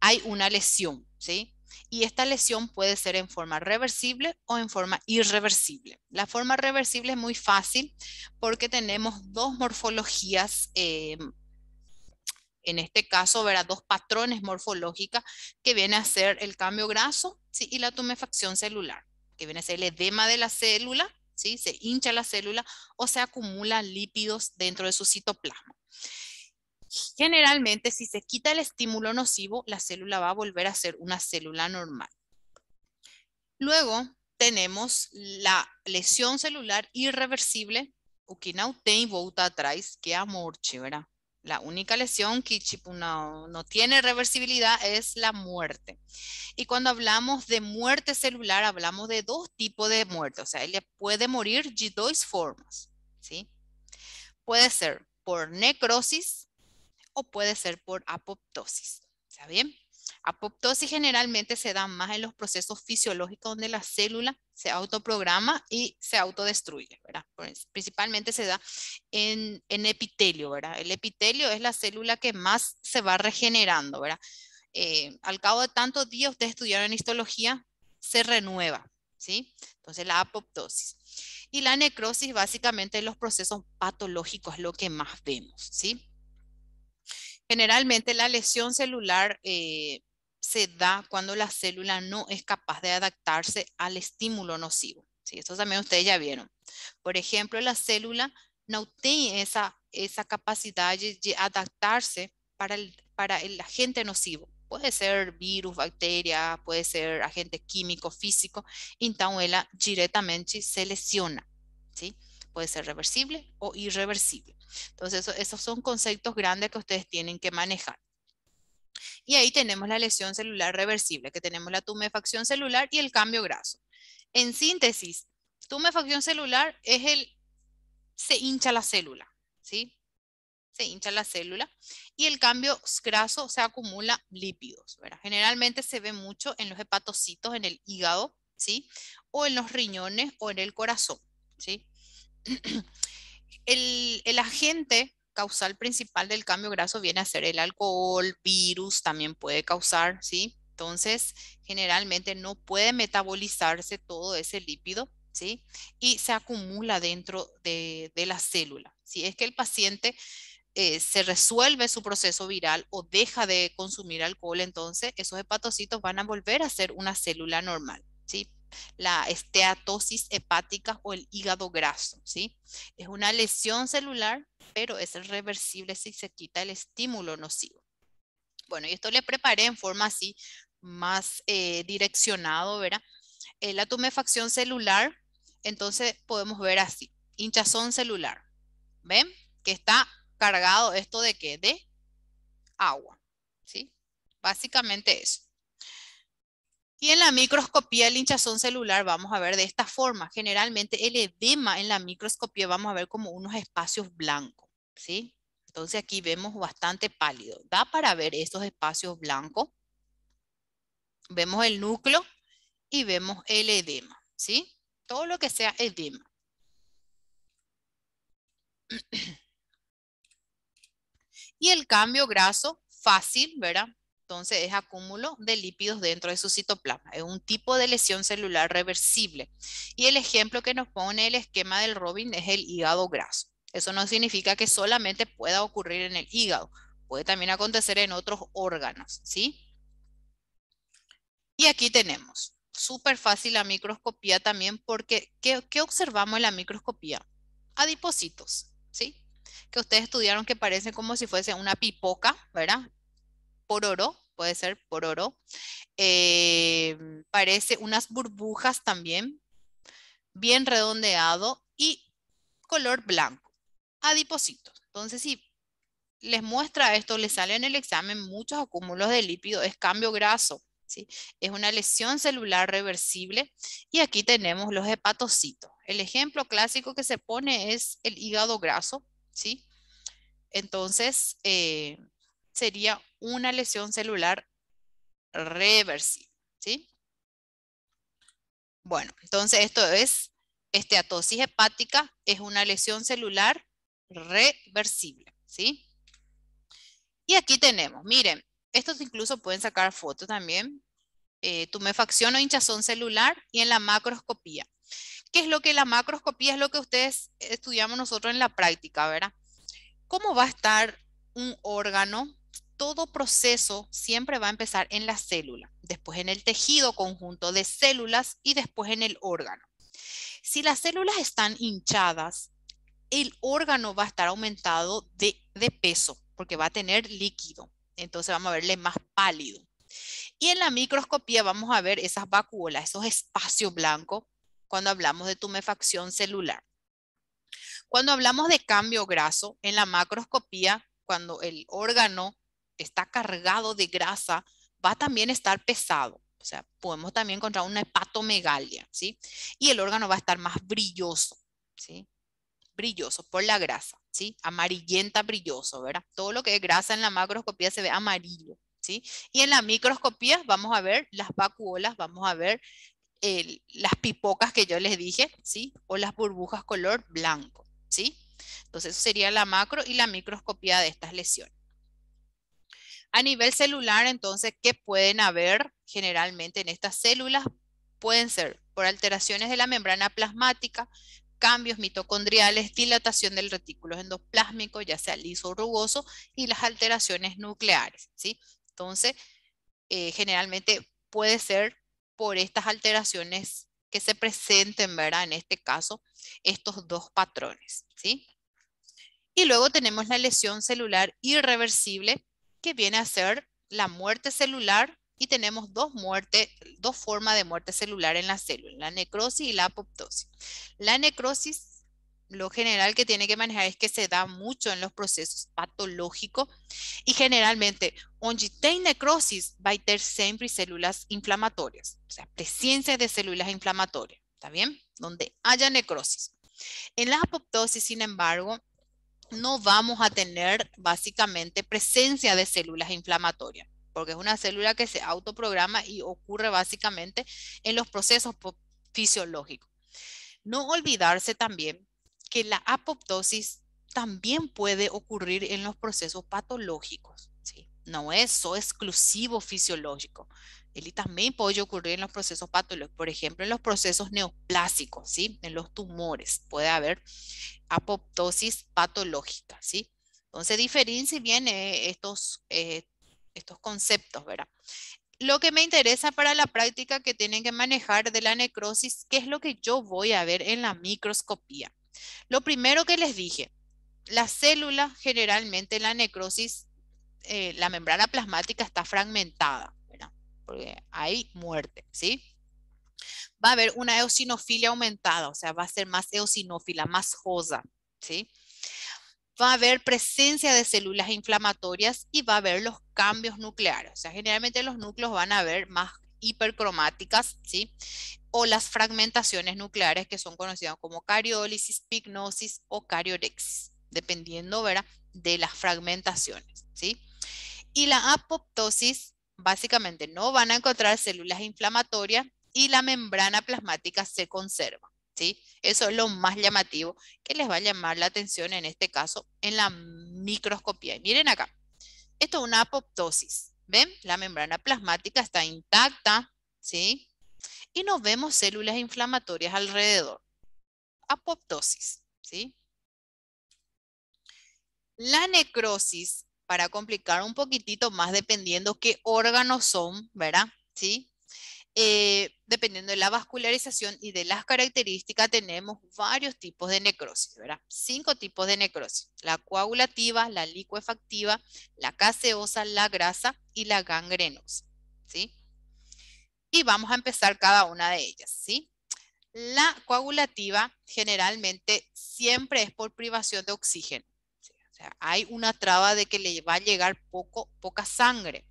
hay una lesión. ¿sí? y esta lesión puede ser en forma reversible o en forma irreversible. La forma reversible es muy fácil porque tenemos dos morfologías eh, en este caso, verá dos patrones morfológicas que vienen a ser el cambio graso y la tumefacción celular, que viene a ser el edema de la célula, ¿sí? se hincha la célula o se acumulan lípidos dentro de su citoplasma. Generalmente, si se quita el estímulo nocivo, la célula va a volver a ser una célula normal. Luego tenemos la lesión celular irreversible, o que no volta atrás, que amor, a la única lesión que no, no tiene reversibilidad es la muerte. Y cuando hablamos de muerte celular, hablamos de dos tipos de muerte. O sea, ella puede morir de dos formas. ¿sí? Puede ser por necrosis o puede ser por apoptosis. ¿Está bien? Apoptosis generalmente se da más en los procesos fisiológicos donde la célula se autoprograma y se autodestruye, ¿verdad? Pues, principalmente se da en, en epitelio, ¿verdad? El epitelio es la célula que más se va regenerando, ¿verdad? Eh, al cabo de tantos días de estudiar en histología, se renueva, ¿sí? Entonces la apoptosis. Y la necrosis básicamente los procesos patológicos, lo que más vemos, ¿sí? Generalmente la lesión celular eh, se da cuando la célula no es capaz de adaptarse al estímulo nocivo. Sí, esto también ustedes ya vieron. Por ejemplo, la célula no tiene esa, esa capacidad de, adaptarse para el, para el agente nocivo. Puede ser virus, bacteria, puede ser agente químico, físico. Entonces, ella directamente se lesiona. ¿sí? Puede ser reversible o irreversible. Entonces, esos son conceptos grandes que ustedes tienen que manejar. Y ahí tenemos la lesión celular reversible, que tenemos la tumefacción celular y el cambio graso. En síntesis, tumefacción celular es el, se hincha la célula, ¿sí? Se hincha la célula y el cambio graso se acumula lípidos, Generalmente se ve mucho en los hepatocitos, en el hígado, ¿sí? O en los riñones o en el corazón, ¿sí? El, el agente causal principal del cambio graso viene a ser el alcohol, virus también puede causar, ¿sí? Entonces, generalmente no puede metabolizarse todo ese lípido, ¿sí? Y se acumula dentro de, la célula. Si es que el paciente eh, se resuelve su proceso viral o deja de consumir alcohol, entonces esos hepatocitos van a volver a ser una célula normal, ¿sí? la esteatosis hepática o el hígado graso, ¿sí? Es una lesión celular, pero es reversible si se quita el estímulo nocivo. Bueno, y esto le preparé en forma así más eh, direccionado, ¿verdad? Eh, la tumefacción celular, entonces podemos ver así, hinchazón celular, ¿ven? Que está cargado esto de qué? De agua, ¿sí? Básicamente eso. Y en la microscopía el hinchazón celular vamos a ver de esta forma. Generalmente el edema en la microscopía vamos a ver como unos espacios blancos, ¿sí? Entonces aquí vemos bastante pálido. Da para ver estos espacios blancos. Vemos el núcleo y vemos el edema, ¿sí? Todo lo que sea edema. Y el cambio graso fácil, ¿verdad? Entonces es acúmulo de lípidos dentro de su citoplasma. Es un tipo de lesión celular reversible. Y el ejemplo que nos pone el esquema del Robin es el hígado graso. Eso no significa que solamente pueda ocurrir en el hígado. Puede también acontecer en otros órganos, ¿sí? Y aquí tenemos. Súper fácil la microscopía también porque ¿qué, observamos en la microscopía? Adipocitos, ¿sí? Que ustedes estudiaron que parecen como si fuese una pipoca, ¿verdad? por oro, puede ser por oro. Em, parece unas burbujas también, bien redondeado y color blanco, adipocitos. Entonces, si les muestra esto, les sale en el examen muchos acúmulos de lípido, es cambio graso. ¿sí? Es una lesión celular reversible y aquí tenemos los hepatocitos. El ejemplo clásico que se pone es el hígado graso, ¿sí? Entonces, eh, sería una lesión celular reversible, ¿sí? Bueno, entonces esto es esteatosis hepática, es una lesión celular reversible, ¿sí? Y aquí tenemos, miren, estos incluso pueden sacar fotos también, eh, tumefacción o hinchazón celular y en la macroscopía. ¿Qué es lo que la macroscopía es lo que ustedes estudiamos nosotros en la práctica, verdad? ¿Cómo va a estar un órgano todo proceso siempre va a empezar en la célula, después en el tejido conjunto de células y después en el órgano. Si las células están hinchadas, el órgano va a estar aumentado de, peso porque va a tener líquido. Entonces vamos a verle más pálido. Y en la microscopía vamos a ver esas vacuolas, esos espacios blancos cuando hablamos de tumefacción celular. Cuando hablamos de cambio graso, en la macroscopía, cuando el órgano está cargado de grasa, va también a estar pesado. O sea, podemos también encontrar una hepatomegalia, ¿sí? Y el órgano va a estar más brilloso, ¿sí? Brilloso por la grasa, ¿sí? Amarillenta, brilloso, ¿verdad? Todo lo que es grasa en la macroscopía se ve amarillo, ¿sí? Y en la microscopía vamos a ver las vacuolas, vamos a ver las pipocas que yo les dije, ¿sí? O las burbujas color blanco, ¿sí? Entonces, sería la macro y la microscopía de estas lesiones. A nivel celular, entonces, ¿qué pueden haber generalmente en estas células? Pueden ser por alteraciones de la membrana plasmática, cambios mitocondriales, dilatación del retículo endoplásmico, ya sea liso o rugoso, y las alteraciones nucleares. ¿sí? Entonces, eh, generalmente puede ser por estas alteraciones que se presenten, ¿verdad? En este caso, estos dos patrones, ¿sí? Y luego tenemos la lesión celular irreversible, viene a ser la muerte celular y tenemos dos muertes, dos formas de muerte celular en la célula, la necrosis y la apoptosis. La necrosis, lo general que tiene que manejar es que se da mucho en los procesos patológicos y generalmente, onde necrosis, va a tener siempre células inflamatorias, o sea, presencia de células inflamatorias, ¿está bien? Donde haya necrosis. En la apoptosis, sin embargo, no vamos a tener básicamente presencia de células inflamatorias, porque es una célula que se autoprograma y ocurre básicamente en los procesos fisiológicos. No olvidarse también que la apoptosis también puede ocurrir en los procesos patológicos. ¿sí? No es solo exclusivo fisiológico. Él también puede ocurrir en los procesos patológicos, por ejemplo, en los procesos neoplásicos, ¿sí? en los tumores. Puede haber apoptosis patológica, ¿sí? Entonces, diferencia bien eh, estos, eh, estos conceptos, ¿verdad? Lo que me interesa para la práctica que tienen que manejar de la necrosis, ¿qué es lo que yo voy a ver en la microscopía? Lo primero que les dije, la célula generalmente la necrosis, eh, la membrana plasmática está fragmentada, ¿verdad? Porque hay muerte, ¿sí? va a haber una eosinofilia aumentada, o sea, va a ser más eosinófila, más josa, ¿sí? Va a haber presencia de células inflamatorias y va a haber los cambios nucleares. O sea, generalmente los núcleos van a haber más hipercromáticas, ¿sí? O las fragmentaciones nucleares que son conocidas como cariólisis, pignosis o cariorexis, dependiendo, ¿verdad? De las fragmentaciones, ¿sí? Y la apoptosis, básicamente, no van a encontrar células inflamatorias, y la membrana plasmática se conserva. ¿sí? Eso es lo más llamativo que les va a llamar la atención en este caso en la microscopía. Y miren acá, esto es una apoptosis. ¿Ven? La membrana plasmática está intacta, ¿sí? Y nos vemos células inflamatorias alrededor. Apoptosis, ¿sí? La necrosis, para complicar un poquitito más dependiendo qué órganos son, ¿verdad? ¿Sí? Eh, dependiendo de la vascularización y de las características, tenemos varios tipos de necrosis, Cinco tipos de necrosis, la coagulativa, la liquefactiva la caseosa, la grasa y la gangrenosa, ¿sí? Y vamos a empezar cada una de ellas, ¿sí? La coagulativa generalmente siempre es por privación de oxígeno. hay una traba de que le va a llegar poco, poca sangre.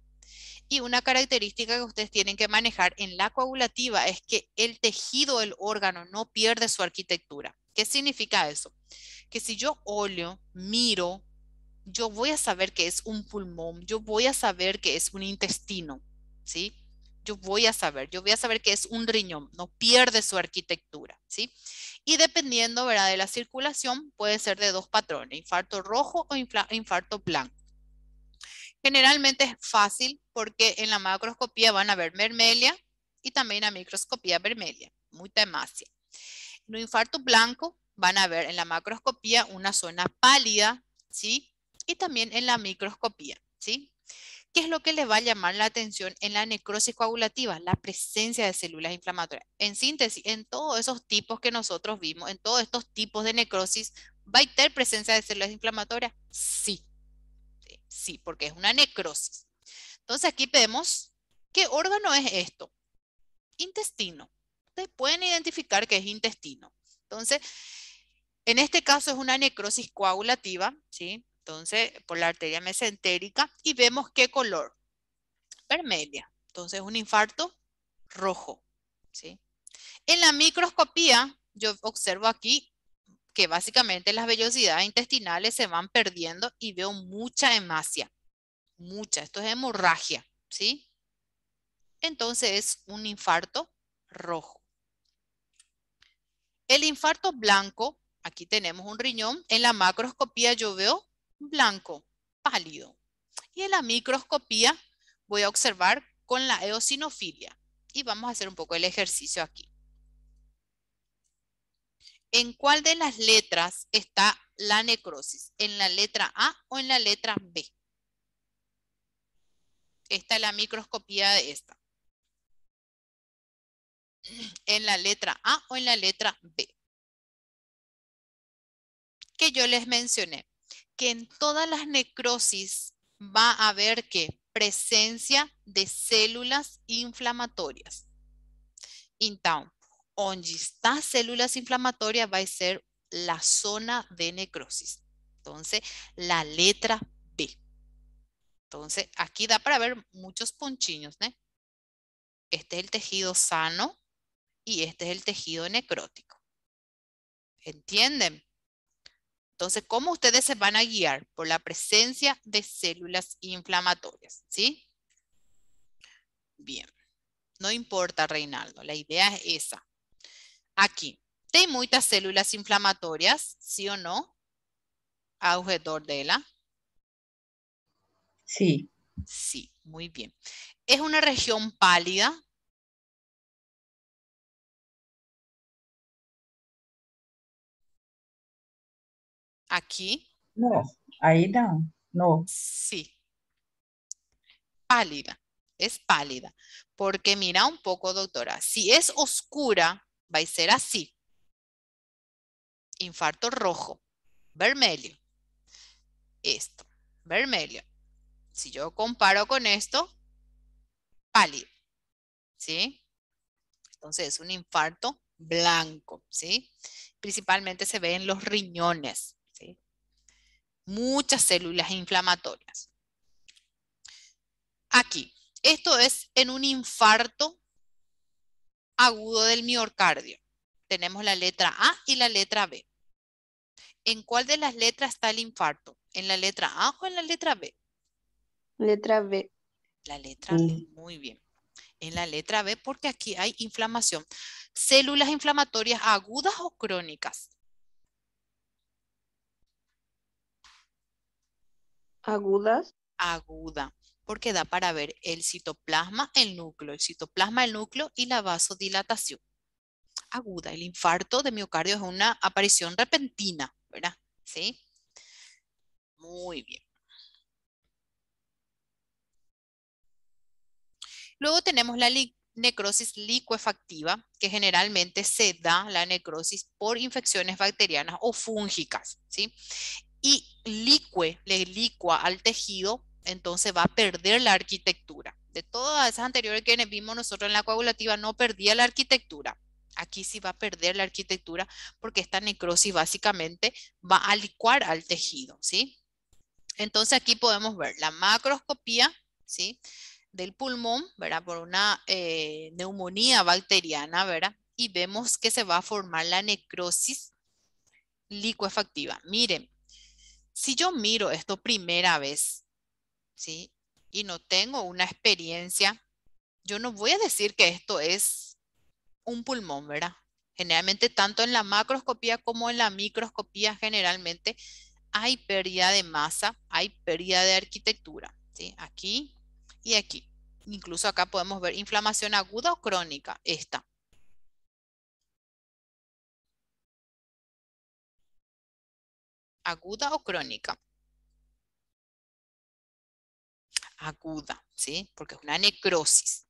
Y una característica que ustedes tienen que manejar en la coagulativa es que el tejido, del órgano, no pierde su arquitectura. ¿Qué significa eso? Que si yo olio, miro, yo voy a saber que es un pulmón, yo voy a saber que es un intestino, ¿sí? Yo voy a saber, yo voy a saber que es un riñón, no pierde su arquitectura, ¿sí? Y dependiendo, De la circulación, puede ser de dos patrones, infarto rojo o infarto blanco. Generalmente es fácil porque en la macroscopía van a ver mermelia y también en la microscopía mermelia. Muy hemácia. En un infarto blanco van a ver en la macroscopía una zona pálida, ¿sí? Y también en la microscopía, ¿sí? ¿Qué es lo que les va a llamar la atención en la necrosis coagulativa? La presencia de células inflamatorias. En síntesis, en todos esos tipos que nosotros vimos, en todos estos tipos de necrosis, ¿va a tener presencia de células inflamatorias? Sí. Sí, porque es una necrosis. Entonces aquí vemos qué órgano es esto. Intestino. Ustedes pueden identificar que es intestino. Entonces, en este caso es una necrosis coagulativa, ¿sí? Entonces, por la arteria mesentérica y vemos qué color. Vermelia. Entonces, un infarto rojo, ¿sí? En la microscopía, yo observo aquí que básicamente las vellosidades intestinales se van perdiendo y veo mucha hemacia, mucha, esto es hemorragia, ¿sí? Entonces es un infarto rojo. El infarto blanco, aquí tenemos un riñón, en la macroscopía yo veo blanco, pálido. Y en la microscopía voy a observar con la eosinofilia. Y vamos a hacer un poco el ejercicio aquí. ¿En cuál de las letras está la necrosis? ¿En la letra A o en la letra B? Esta es la microscopía de esta. ¿En la letra A o en la letra B? Que yo les mencioné, que en todas las necrosis va a haber que presencia de células inflamatorias. Entonces onde están células inflamatorias va a ser la zona de necrosis. Entonces, la letra B. Entonces, aquí da para ver muchos punchiños, ¿no? ¿eh? Este es el tejido sano y este es el tejido necrótico. ¿Entienden? Entonces, ¿cómo ustedes se van a guiar? Por la presencia de células inflamatorias, ¿sí? Bien. No importa, Reinaldo, la idea es esa. Aquí, hay muchas células inflamatorias, sí o no, Ao de la. Sí. sí, muy bien. ¿Es una región pálida. ¿Aquí? No, ahí no, no. Sí. Pálida. es pálida. Porque mira un poco, doctora, si es oscura, Va a ser así, Infarto rojo, vermelho. Esto, vermelho. Si yo comparo con esto, pálido, ¿sí? Entonces es un infarto blanco, ¿sí? Principalmente se ve en los riñones, ¿sí? Muchas células inflamatorias. Aquí, esto es en un infarto agudo del miocardio. Tenemos la letra A y la letra B. ¿En cuál de las letras está el infarto? ¿En la letra A o en la letra B? Letra B. La letra B, mm. muy bien. En la letra B porque aquí hay inflamación. ¿Células inflamatorias agudas o crónicas? Agudas. Aguda porque da para ver el citoplasma, el núcleo, el citoplasma, el núcleo y la vasodilatación aguda. El infarto de miocardio es una aparición repentina, ¿verdad? ¿Sí? Muy bien. Luego tenemos la necrosis liquefactiva que generalmente se da la necrosis por infecciones bacterianas o fúngicas, ¿sí? Y licue, le licua al tejido entonces va a perder la arquitectura. De todas esas anteriores que vimos nosotros en la coagulativa, no perdía la arquitectura. Aquí sí va a perder la arquitectura porque esta necrosis básicamente va a licuar al tejido, ¿sí? Entonces aquí podemos ver la macroscopía, ¿sí? Del pulmón, ¿verdad? Por una eh, neumonía bacteriana, ¿verdad? Y vemos que se va a formar la necrosis licuefactiva. Miren, si yo miro esto primera vez, y no tengo una experiencia, yo no voy a decir que esto es un pulmón, ¿verdad? Generalmente tanto en la macroscopía como en la microscopía generalmente hay pérdida de masa, hay pérdida de arquitectura, ¿sí? Aquí y aquí. Incluso acá podemos ver inflamación aguda o crónica, esta, aguda o crónica. aguda, ¿sí? Porque es una necrosis.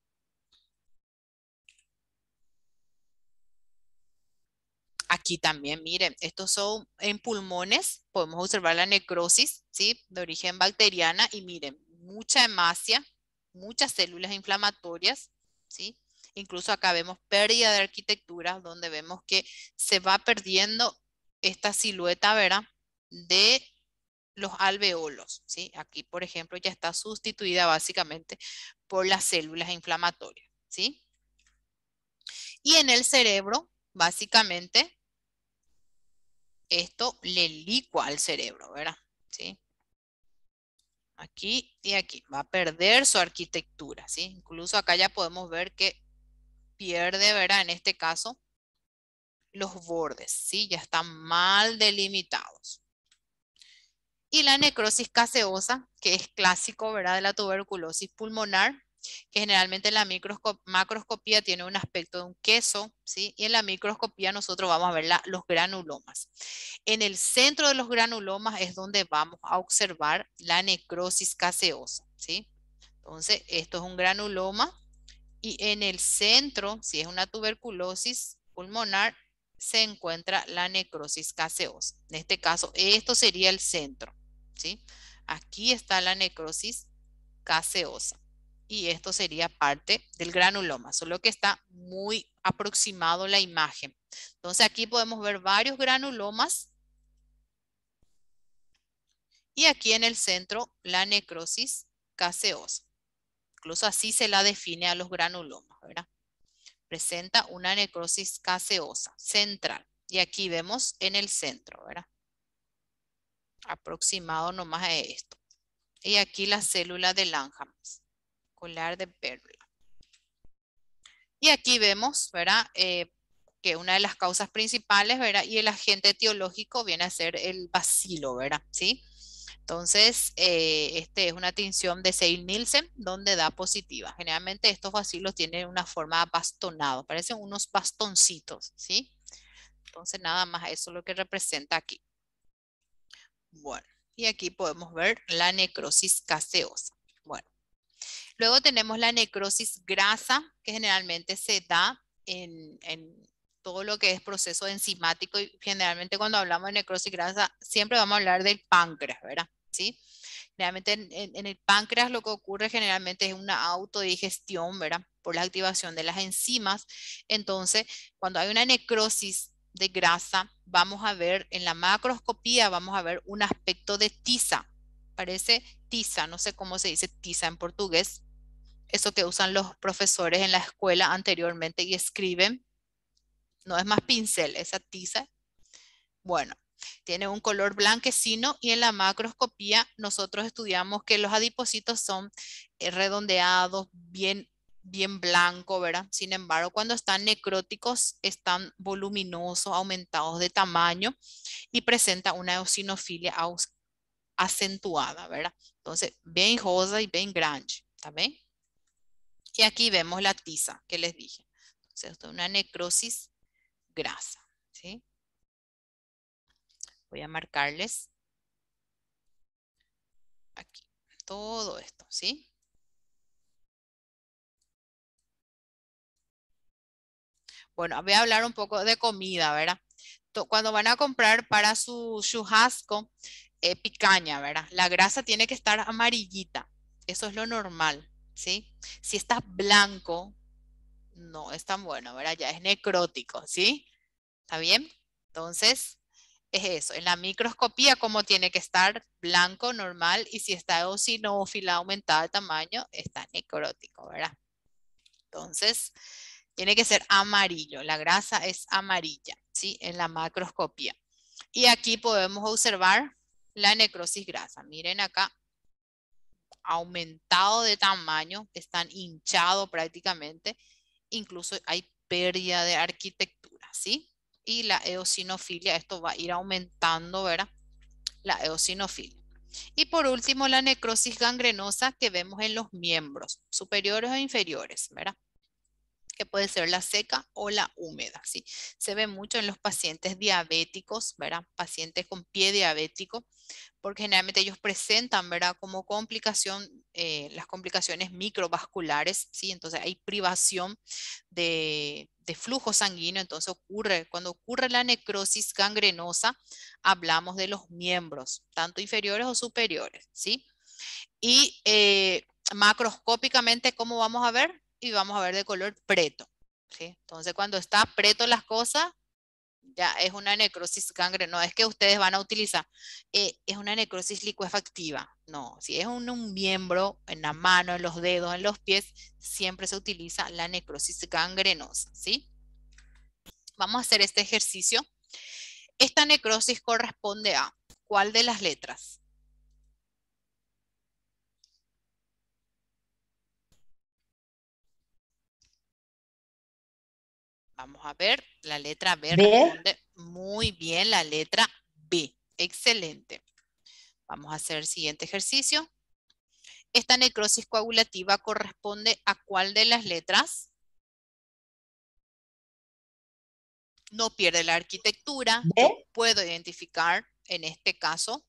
Aquí también, miren, estos son en pulmones, podemos observar la necrosis, ¿sí? De origen bacteriana y miren, mucha emacia, muchas células inflamatorias, ¿sí? Incluso acá vemos pérdida de arquitectura, donde vemos que se va perdiendo esta silueta, ¿verdad? De los alveolos. ¿sí? Aquí, por ejemplo, ya está sustituida básicamente por las células inflamatorias. ¿sí? Y en el cerebro, básicamente, esto le licua al cerebro, ¿verdad? ¿Sí? Aquí y aquí. Va a perder su arquitectura, ¿sí? Incluso acá ya podemos ver que pierde, ¿verdad? En este caso, los bordes, ¿sí? Ya están mal delimitados y la necrosis caseosa, que es clásico ¿verdad? de la tuberculosis pulmonar, que generalmente en la macroscopía tiene un aspecto de un queso, ¿sí? y en la microscopía nosotros vamos a ver los granulomas. En el centro de los granulomas es donde vamos a observar la necrosis caseosa. ¿sí? Entonces, esto es un granuloma y en el centro, si es una tuberculosis pulmonar, se encuentra la necrosis caseosa. En este caso, esto sería el centro. ¿sí? Aquí está la necrosis caseosa. Y esto sería parte del granuloma, solo que está muy aproximado la imagen. Entonces aquí podemos ver varios granulomas. Y aquí en el centro, la necrosis caseosa. Incluso así se la define a los granulomas, ¿verdad? presenta una necrosis caseosa central. Y aquí vemos en el centro, ¿verdad? Aproximado nomás a esto. Y aquí la célula de lánjamas colar de pérdida. Y aquí vemos, ¿verdad? Eh, que una de las causas principales, ¿verdad? Y el agente etiológico viene a ser el bacilo, ¿verdad? ¿Sí? Entonces, eh, este es una tinción de seil nielsen donde da positiva. Generalmente estos vacilos tienen una forma bastonado, parecen unos bastoncitos, ¿sí? Entonces, nada más eso es lo que representa aquí. Bueno, y aquí podemos ver la necrosis caseosa. Bueno, luego tenemos la necrosis grasa, que generalmente se da en todo lo que es proceso enzimático y generalmente cuando hablamos de necrosis grasa siempre vamos a hablar del páncreas, ¿verdad? ¿Sí? Generalmente en, el páncreas lo que ocurre generalmente es una autodigestión, ¿verdad? Por la activación de las enzimas. Entonces, cuando hay una necrosis de grasa, vamos a ver en la macroscopía, vamos a ver un aspecto de tiza. Parece tiza, no sé cómo se dice tiza en portugués. Eso que usan los profesores en la escuela anteriormente y escriben no es más pincel, esa tiza. Bueno, tiene un color blanquecino y en la macroscopía nosotros estudiamos que los adipocitos son eh, redondeados, bien, bien blanco, ¿verdad? Sin embargo, cuando están necróticos, están voluminosos, aumentados de tamaño y presenta una eosinofilia acentuada, ¿verdad? Entonces, bien rosa y bien grande, ¿está Y aquí vemos la tiza que les dije. Entonces, esto es una necrosis grasa. ¿sí? Voy a marcarles aquí todo esto, ¿sí? Bueno, voy a hablar un poco de comida, ¿verdad? Cuando van a comprar para su chujasco eh, picaña, ¿verdad? La grasa tiene que estar amarillita. Eso es lo normal, ¿sí? Si está blanco, no es tan bueno, ¿verdad? Ya es necrótico, ¿sí? ¿Está bien? Entonces, es eso. En la microscopía, como tiene que estar blanco, normal, y si está eosinófila aumentada de tamaño, está necrótico, ¿verdad? Entonces, tiene que ser amarillo. La grasa es amarilla, ¿sí? En la macroscopía. Y aquí podemos observar la necrosis grasa. Miren acá, aumentado de tamaño, están hinchados prácticamente, incluso hay pérdida de arquitectura, ¿sí? Y la eosinofilia, esto va a ir aumentando, ¿verdad? La eosinofilia. Y por último, la necrosis gangrenosa que vemos en los miembros superiores o inferiores, ¿verdad? que puede ser la seca o la húmeda. ¿sí? Se ve mucho en los pacientes diabéticos, ¿verdad? pacientes con pie diabético, porque generalmente ellos presentan ¿verdad? como complicación eh, las complicaciones microvasculares, ¿sí? entonces hay privación de, flujo sanguíneo, entonces ocurre, cuando ocurre la necrosis gangrenosa, hablamos de los miembros, tanto inferiores o superiores. ¿sí? Y eh, macroscópicamente, ¿cómo vamos a ver? y vamos a ver de color preto. Entonces, cuando está preto las cosas, ya es una necrosis gangrenosa es que ustedes van a utilizar, eh, es una necrosis licuefactiva, no, si es un, miembro en la mano, en los dedos, en los pies, siempre se utiliza la necrosis gangrenosa, ¿sí? Vamos a hacer este ejercicio. Esta necrosis corresponde a ¿cuál de las letras? Vamos a ver la letra B. Responde muy bien la letra B. Excelente. Vamos a hacer el siguiente ejercicio. Esta necrosis coagulativa corresponde a cuál de las letras? No pierde la arquitectura. puedo identificar, en este caso,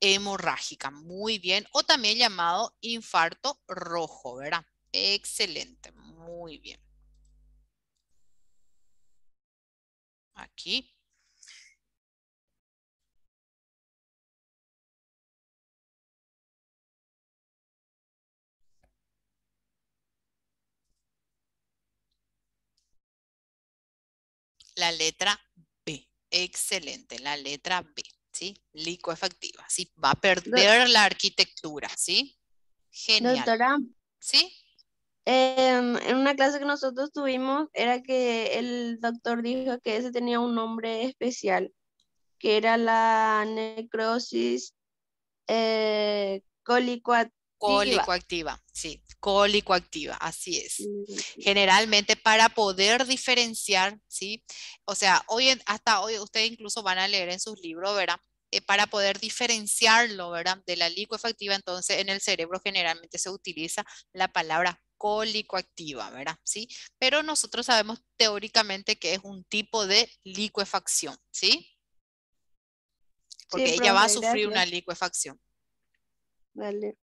hemorrágica. Muy bien. O también llamado infarto rojo, ¿verdad? Excelente. Muy bien. aquí. La letra B. Excelente, la letra B, ¿sí? Licoefactiva, ¿sí? Va a perder la arquitectura, ¿sí? Genial. ¿Sí? Em, en, una clase que nosotros tuvimos era que el doctor dijo que ese tenía un nombre especial, que era la necrosis eh, colicoactiva. Colicoactiva, sí, colicoactiva, así es. Generalmente para poder diferenciar, ¿sí? O sea, hoy hasta hoy ustedes incluso van a leer en sus libros, ¿verdad? Eh, para poder diferenciarlo, ¿verdad? De la licuefactiva, entonces en el cerebro generalmente se utiliza la palabra colicoactiva, ¿verdad? ¿Sí? Pero nosotros sabemos teóricamente que es un tipo de liquefacción, ¿sí? Porque ella va a sufrir una liquefacción. vale,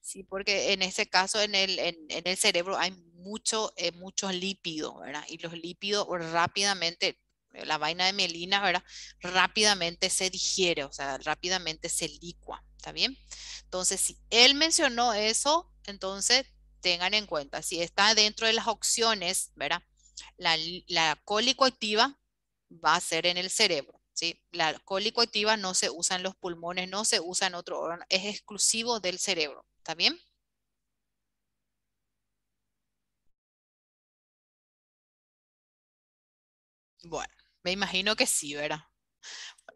Sí, porque en ese caso en el, en, el cerebro hay mucho, eh, muchos lípidos, ¿verdad? Y los lípidos rápidamente, la vaina de mielina, ¿verdad? Rápidamente se digiere, o sea, rápidamente se licua, ¿está bien? Entonces, si él mencionó eso, entonces tengan en cuenta. Si está dentro de las opciones, ¿verdad? La, la colicoactiva va a ser en el cerebro. ¿sí? La colicoactiva no se usa en los pulmones, no se usa en otro órgano, es exclusivo del cerebro. ¿Está bien? Bueno, me imagino que sí, ¿verdad?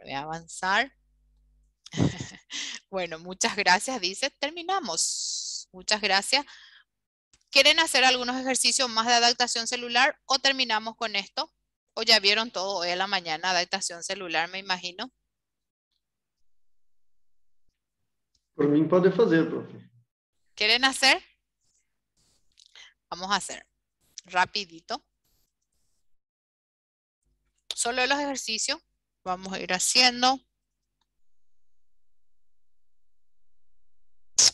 voy a avanzar. bueno, muchas gracias, dice. Terminamos. Muchas gracias. ¿Quieren hacer algunos ejercicios más de adaptación celular o terminamos con esto? O ya vieron todo hoy a la mañana, adaptación celular, me imagino. Por mí puede hacer, profe. ¿Quieren hacer? Vamos a hacer rapidito. Solo los ejercicios. Vamos a ir haciendo.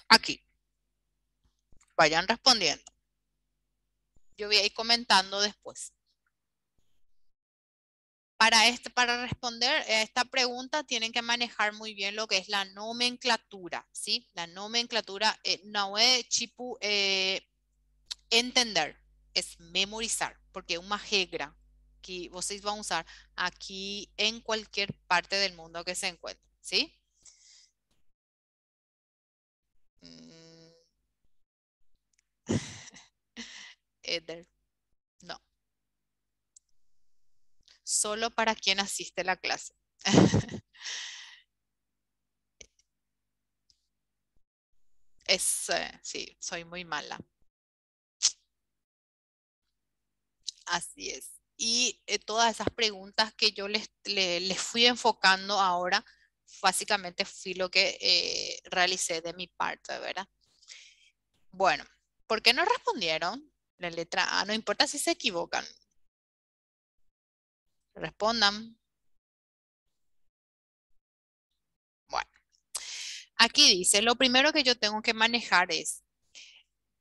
Aquí. Vayan respondiendo. Yo voy a ir comentando después. Para, este, para responder a esta pregunta tienen que manejar muy bien lo que es la nomenclatura, ¿sí? La nomenclatura, eh, no es chipu, eh, entender, es memorizar, porque es una jegra que vocês van a usar aquí en cualquier parte del mundo que se encuentre, ¿sí? Eh, no. Solo para quien asiste a la clase. es, eh, sí, soy muy mala. Así es. Y eh, todas esas preguntas que yo les, les, fui enfocando ahora, básicamente fui lo que realicé de mi parte, ¿verdad? Bueno, ¿por qué no respondieron? la letra A, no importa si se equivocan. Respondan. Bueno, aquí dice, lo primero que yo tengo que manejar es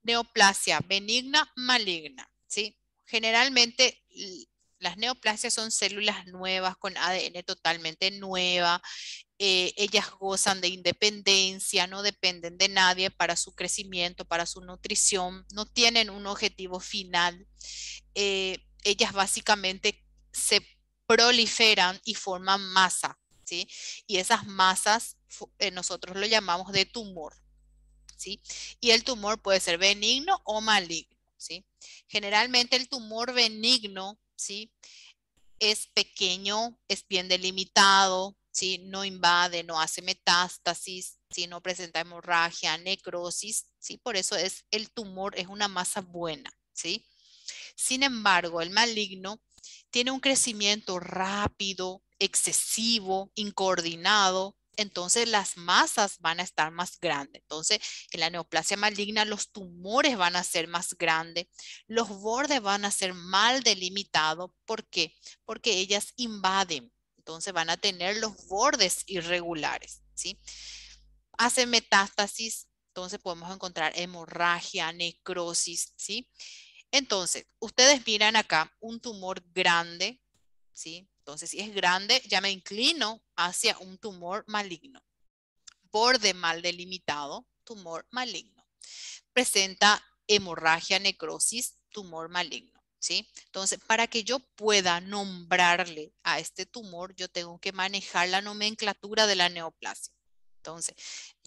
neoplasia benigna, maligna. ¿sí? Generalmente las neoplasias son células nuevas, con ADN totalmente nueva. Eh, ellas gozan de independencia, no dependen de nadie para su crecimiento, para su nutrición, no tienen un objetivo final. Eh, ellas básicamente se proliferan y forman masa, ¿sí? Y esas masas eh, nosotros lo llamamos de tumor, ¿sí? Y el tumor puede ser benigno o maligno, ¿sí? Generalmente el tumor benigno ¿sí? Es pequeño, es bien delimitado, ¿sí? No invade, no hace metástasis, No presenta hemorragia, necrosis, ¿sí? Por eso es el tumor, es una masa buena, ¿sí? Sin embargo, el maligno tiene un crecimiento rápido, excesivo, incoordinado, entonces las masas van a estar más grandes. Entonces, en la neoplasia maligna los tumores van a ser más grandes, los bordes van a ser mal delimitados. ¿Por qué? Porque ellas invaden. Entonces van a tener los bordes irregulares, ¿sí? Hace metástasis, entonces podemos encontrar hemorragia, necrosis, ¿sí? Entonces, ustedes miran acá un tumor grande, ¿sí? Entonces, si es grande, ya me inclino hacia un tumor maligno. Borde mal delimitado, tumor maligno. Presenta hemorragia, necrosis, tumor maligno. ¿sí? Entonces, para que yo pueda nombrarle a este tumor, yo tengo que manejar la nomenclatura de la neoplasia. Entonces,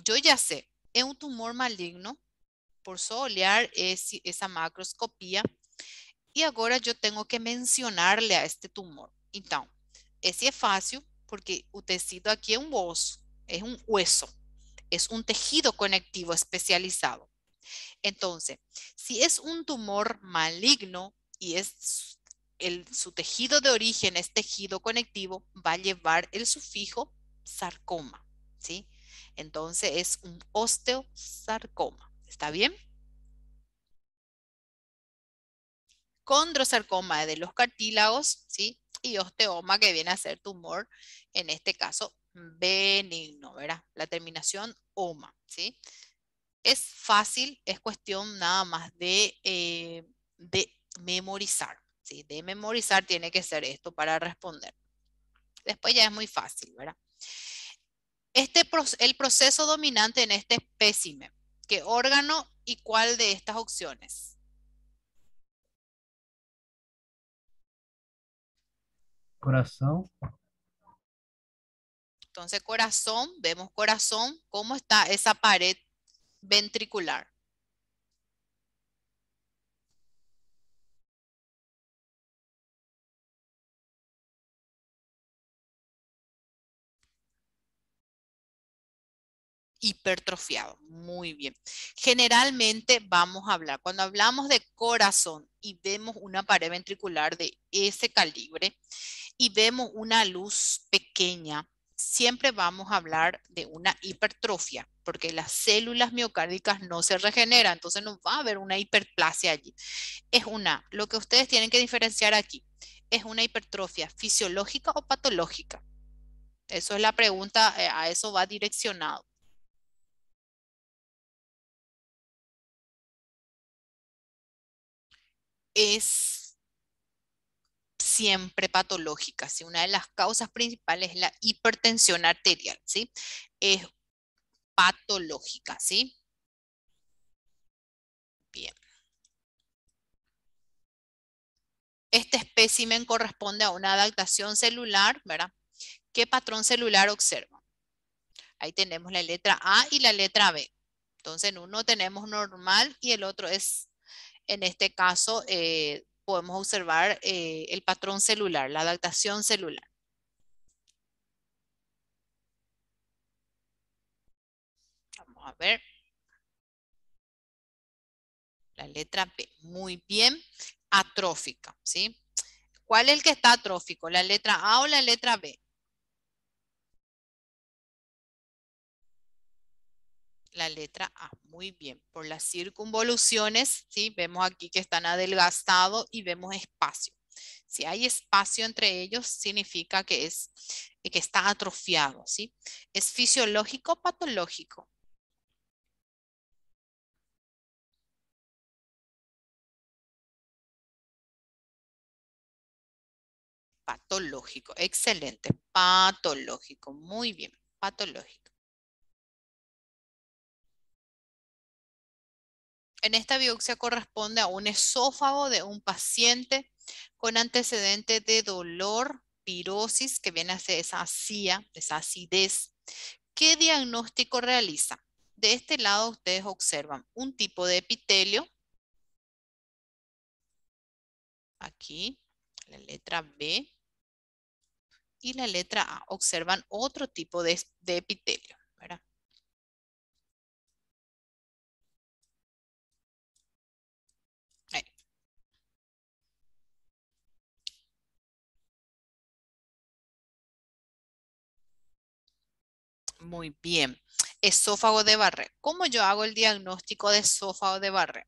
yo ya sé, es un tumor maligno, por solear esa macroscopía, y ahora yo tengo que mencionarle a este tumor. Entonces, ese es fácil porque el tejido aquí es un um um hueso, es un um tejido conectivo especializado. Entonces, si es un tumor maligno y e su tejido de origen es tejido conectivo, va a llevar el sufijo sarcoma, ¿sí? Entonces es un osteosarcoma, ¿está bien? Condrosarcoma de los cartílagos, ¿sí? y osteoma que viene a ser tumor, en este caso benigno, ¿verdad? La terminación oma, ¿sí? Es fácil, es cuestión nada más de, eh, memorizar, ¿sí? De memorizar tiene que ser esto para responder. Después ya es muy fácil, ¿verdad? Este, el proceso dominante en este espécimen, ¿qué órgano y cuál de estas opciones? Corazón. Entonces, corazón, vemos corazón, cómo está esa pared ventricular. hipertrofiado. Muy bien. Generalmente vamos a hablar, cuando hablamos de corazón y vemos una pared ventricular de ese calibre y vemos una luz pequeña, siempre vamos a hablar de una hipertrofia, porque las células miocárdicas no se regeneran, entonces no va a haber una hiperplasia allí. Es una, lo que ustedes tienen que diferenciar aquí, es una hipertrofia fisiológica o patológica. Eso es la pregunta, eh, a eso va direccionado. es siempre patológica. ¿sí? Una de las causas principales es la hipertensión arterial. ¿sí? Es patológica. ¿sí? Bien. Este espécimen corresponde a una adaptación celular, ¿verdad? ¿Qué patrón celular observa? Ahí tenemos la letra A y la letra B. Entonces, en uno tenemos normal y el otro es en este caso, eh, podemos observar eh, el patrón celular, la adaptación celular. Vamos a ver. La letra B, Muy bien. Atrófica, ¿sí? ¿Cuál es el que está atrófico? ¿La letra A o la letra B? la letra A. Muy bien. Por las circunvoluciones, ¿sí? vemos aquí que están adelgazados y vemos espacio. Si hay espacio entre ellos, significa que, es, que está atrofiado. ¿sí? ¿Es fisiológico o patológico? Patológico, excelente, patológico, muy bien, patológico. En esta biopsia corresponde a un esófago de un paciente con antecedente de dolor, pirosis, que viene a ser esa acía, esa acidez. ¿Qué diagnóstico realiza? De este lado ustedes observan un tipo de epitelio, aquí, la letra B, y la letra A. Observan otro tipo de, de epitelio, ¿verdad? Muy bien. Esófago de Barre ¿Cómo yo hago el diagnóstico de esófago de Barre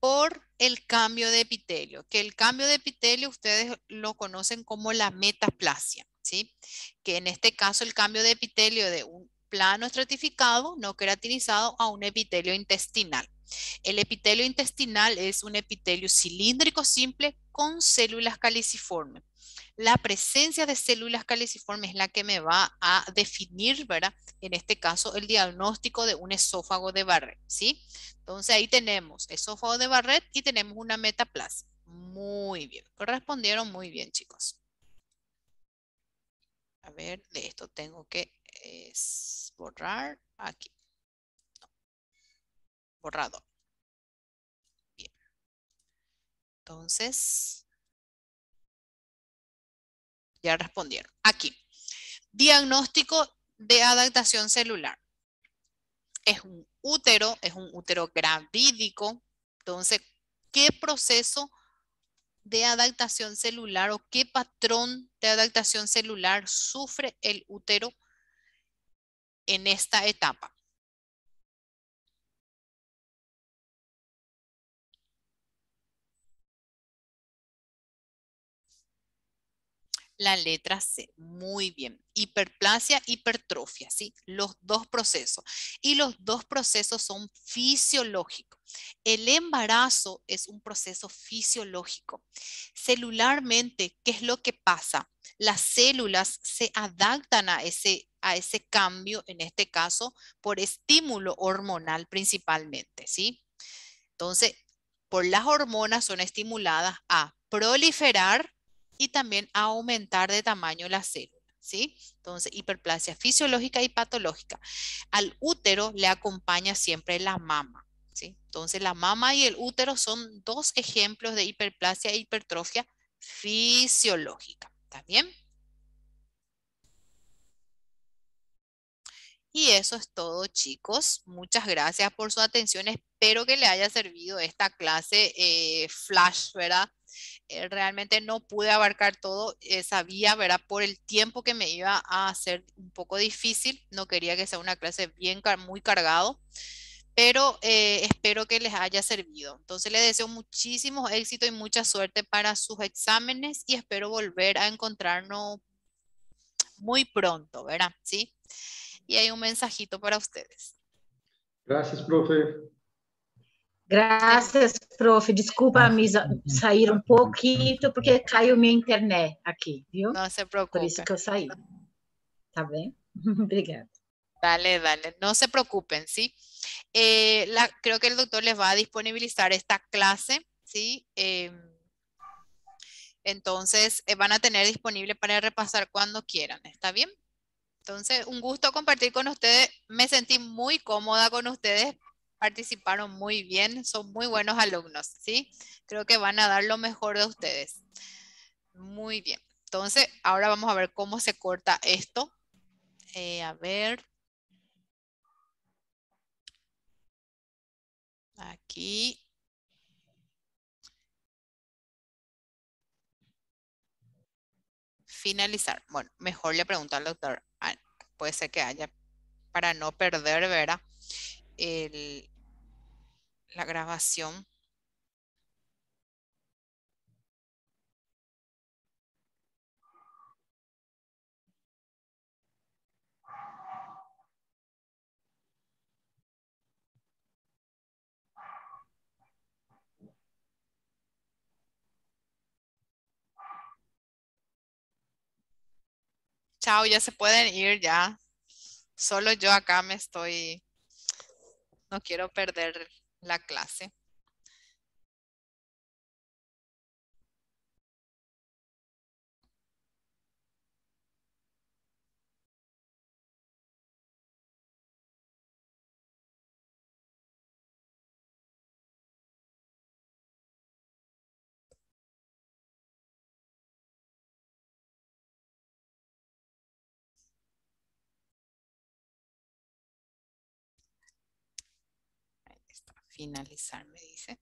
Por el cambio de epitelio, que el cambio de epitelio ustedes lo conocen como la metaplasia, ¿sí? Que en este caso el cambio de epitelio de un plano estratificado no queratinizado a un epitelio intestinal. El epitelio intestinal es un epitelio cilíndrico simple con células caliciformes la presencia de células caliciformes es la que me va a definir, ¿verdad? En este caso, el diagnóstico de un esófago de Barrett, ¿sí? Entonces ahí tenemos esófago de Barrett y tenemos una metaplasia. Muy bien, correspondieron muy bien, chicos. A ver, de esto tengo que eh, borrar aquí. Borrador. Borrado. Bien. Entonces, ya respondieron. Aquí. Diagnóstico de adaptación celular. Es un útero, es un útero gravídico. Entonces, ¿qué proceso de adaptación celular o qué patrón de adaptación celular sufre el útero en esta etapa? la letra C. Muy bien. Hiperplasia, hipertrofia, ¿sí? Los dos procesos. Y los dos procesos son fisiológicos. El embarazo es un proceso fisiológico. Celularmente, ¿qué es lo que pasa? Las células se adaptan a ese, a ese cambio, en este caso, por estímulo hormonal principalmente, ¿sí? Entonces, por las hormonas son estimuladas a proliferar, y también aumentar de tamaño la célula. ¿Sí? Entonces, hiperplasia fisiológica y patológica. Al útero le acompaña siempre la mama. ¿sí? Entonces, la mama y el útero son dos ejemplos de hiperplasia e hipertrofia fisiológica. ¿Está bien? Y eso es todo, chicos. Muchas gracias por su atención. Espero que le haya servido esta clase eh, flash, ¿verdad? Eh, realmente no pude abarcar todo, esa eh, sabía, ¿verdad? Por el tiempo que me iba a hacer un poco difícil, no quería que sea una clase bien, muy cargado, pero eh, espero que les haya servido. Entonces les deseo muchísimo éxito y mucha suerte para sus exámenes y espero volver a encontrarnos muy pronto, ¿verdad? ¿Sí? Y hay un mensajito para ustedes. Gracias, profe gracias profe disculpa me sair un poquito porque cayó mi internet aquí. No se preocupe. Por eso que eu saí. Dale, dale. No se preocupen, ¿sí? Eh, la, creo que el doctor les va a disponibilizar esta clase, ¿sí? Em, entonces, eh, van a tener disponible para repasar cuando quieran, ¿está bien? Entonces, un gusto compartir con ustedes. Me sentí muy cómoda con ustedes participaron muy bien, son muy buenos alumnos, ¿sí? Creo que van a dar lo mejor de ustedes. Muy bien. Entonces, ahora vamos a ver cómo se corta esto. Eh, a ver. Aquí. Finalizar. Bueno, mejor le pregunto al doctor. Ah, puede ser que haya para no perder, ¿verdad? la grabación. Chao, ya se pueden ir ya. Solo yo acá me estoy no quiero perder la clase. finalizar, me dice.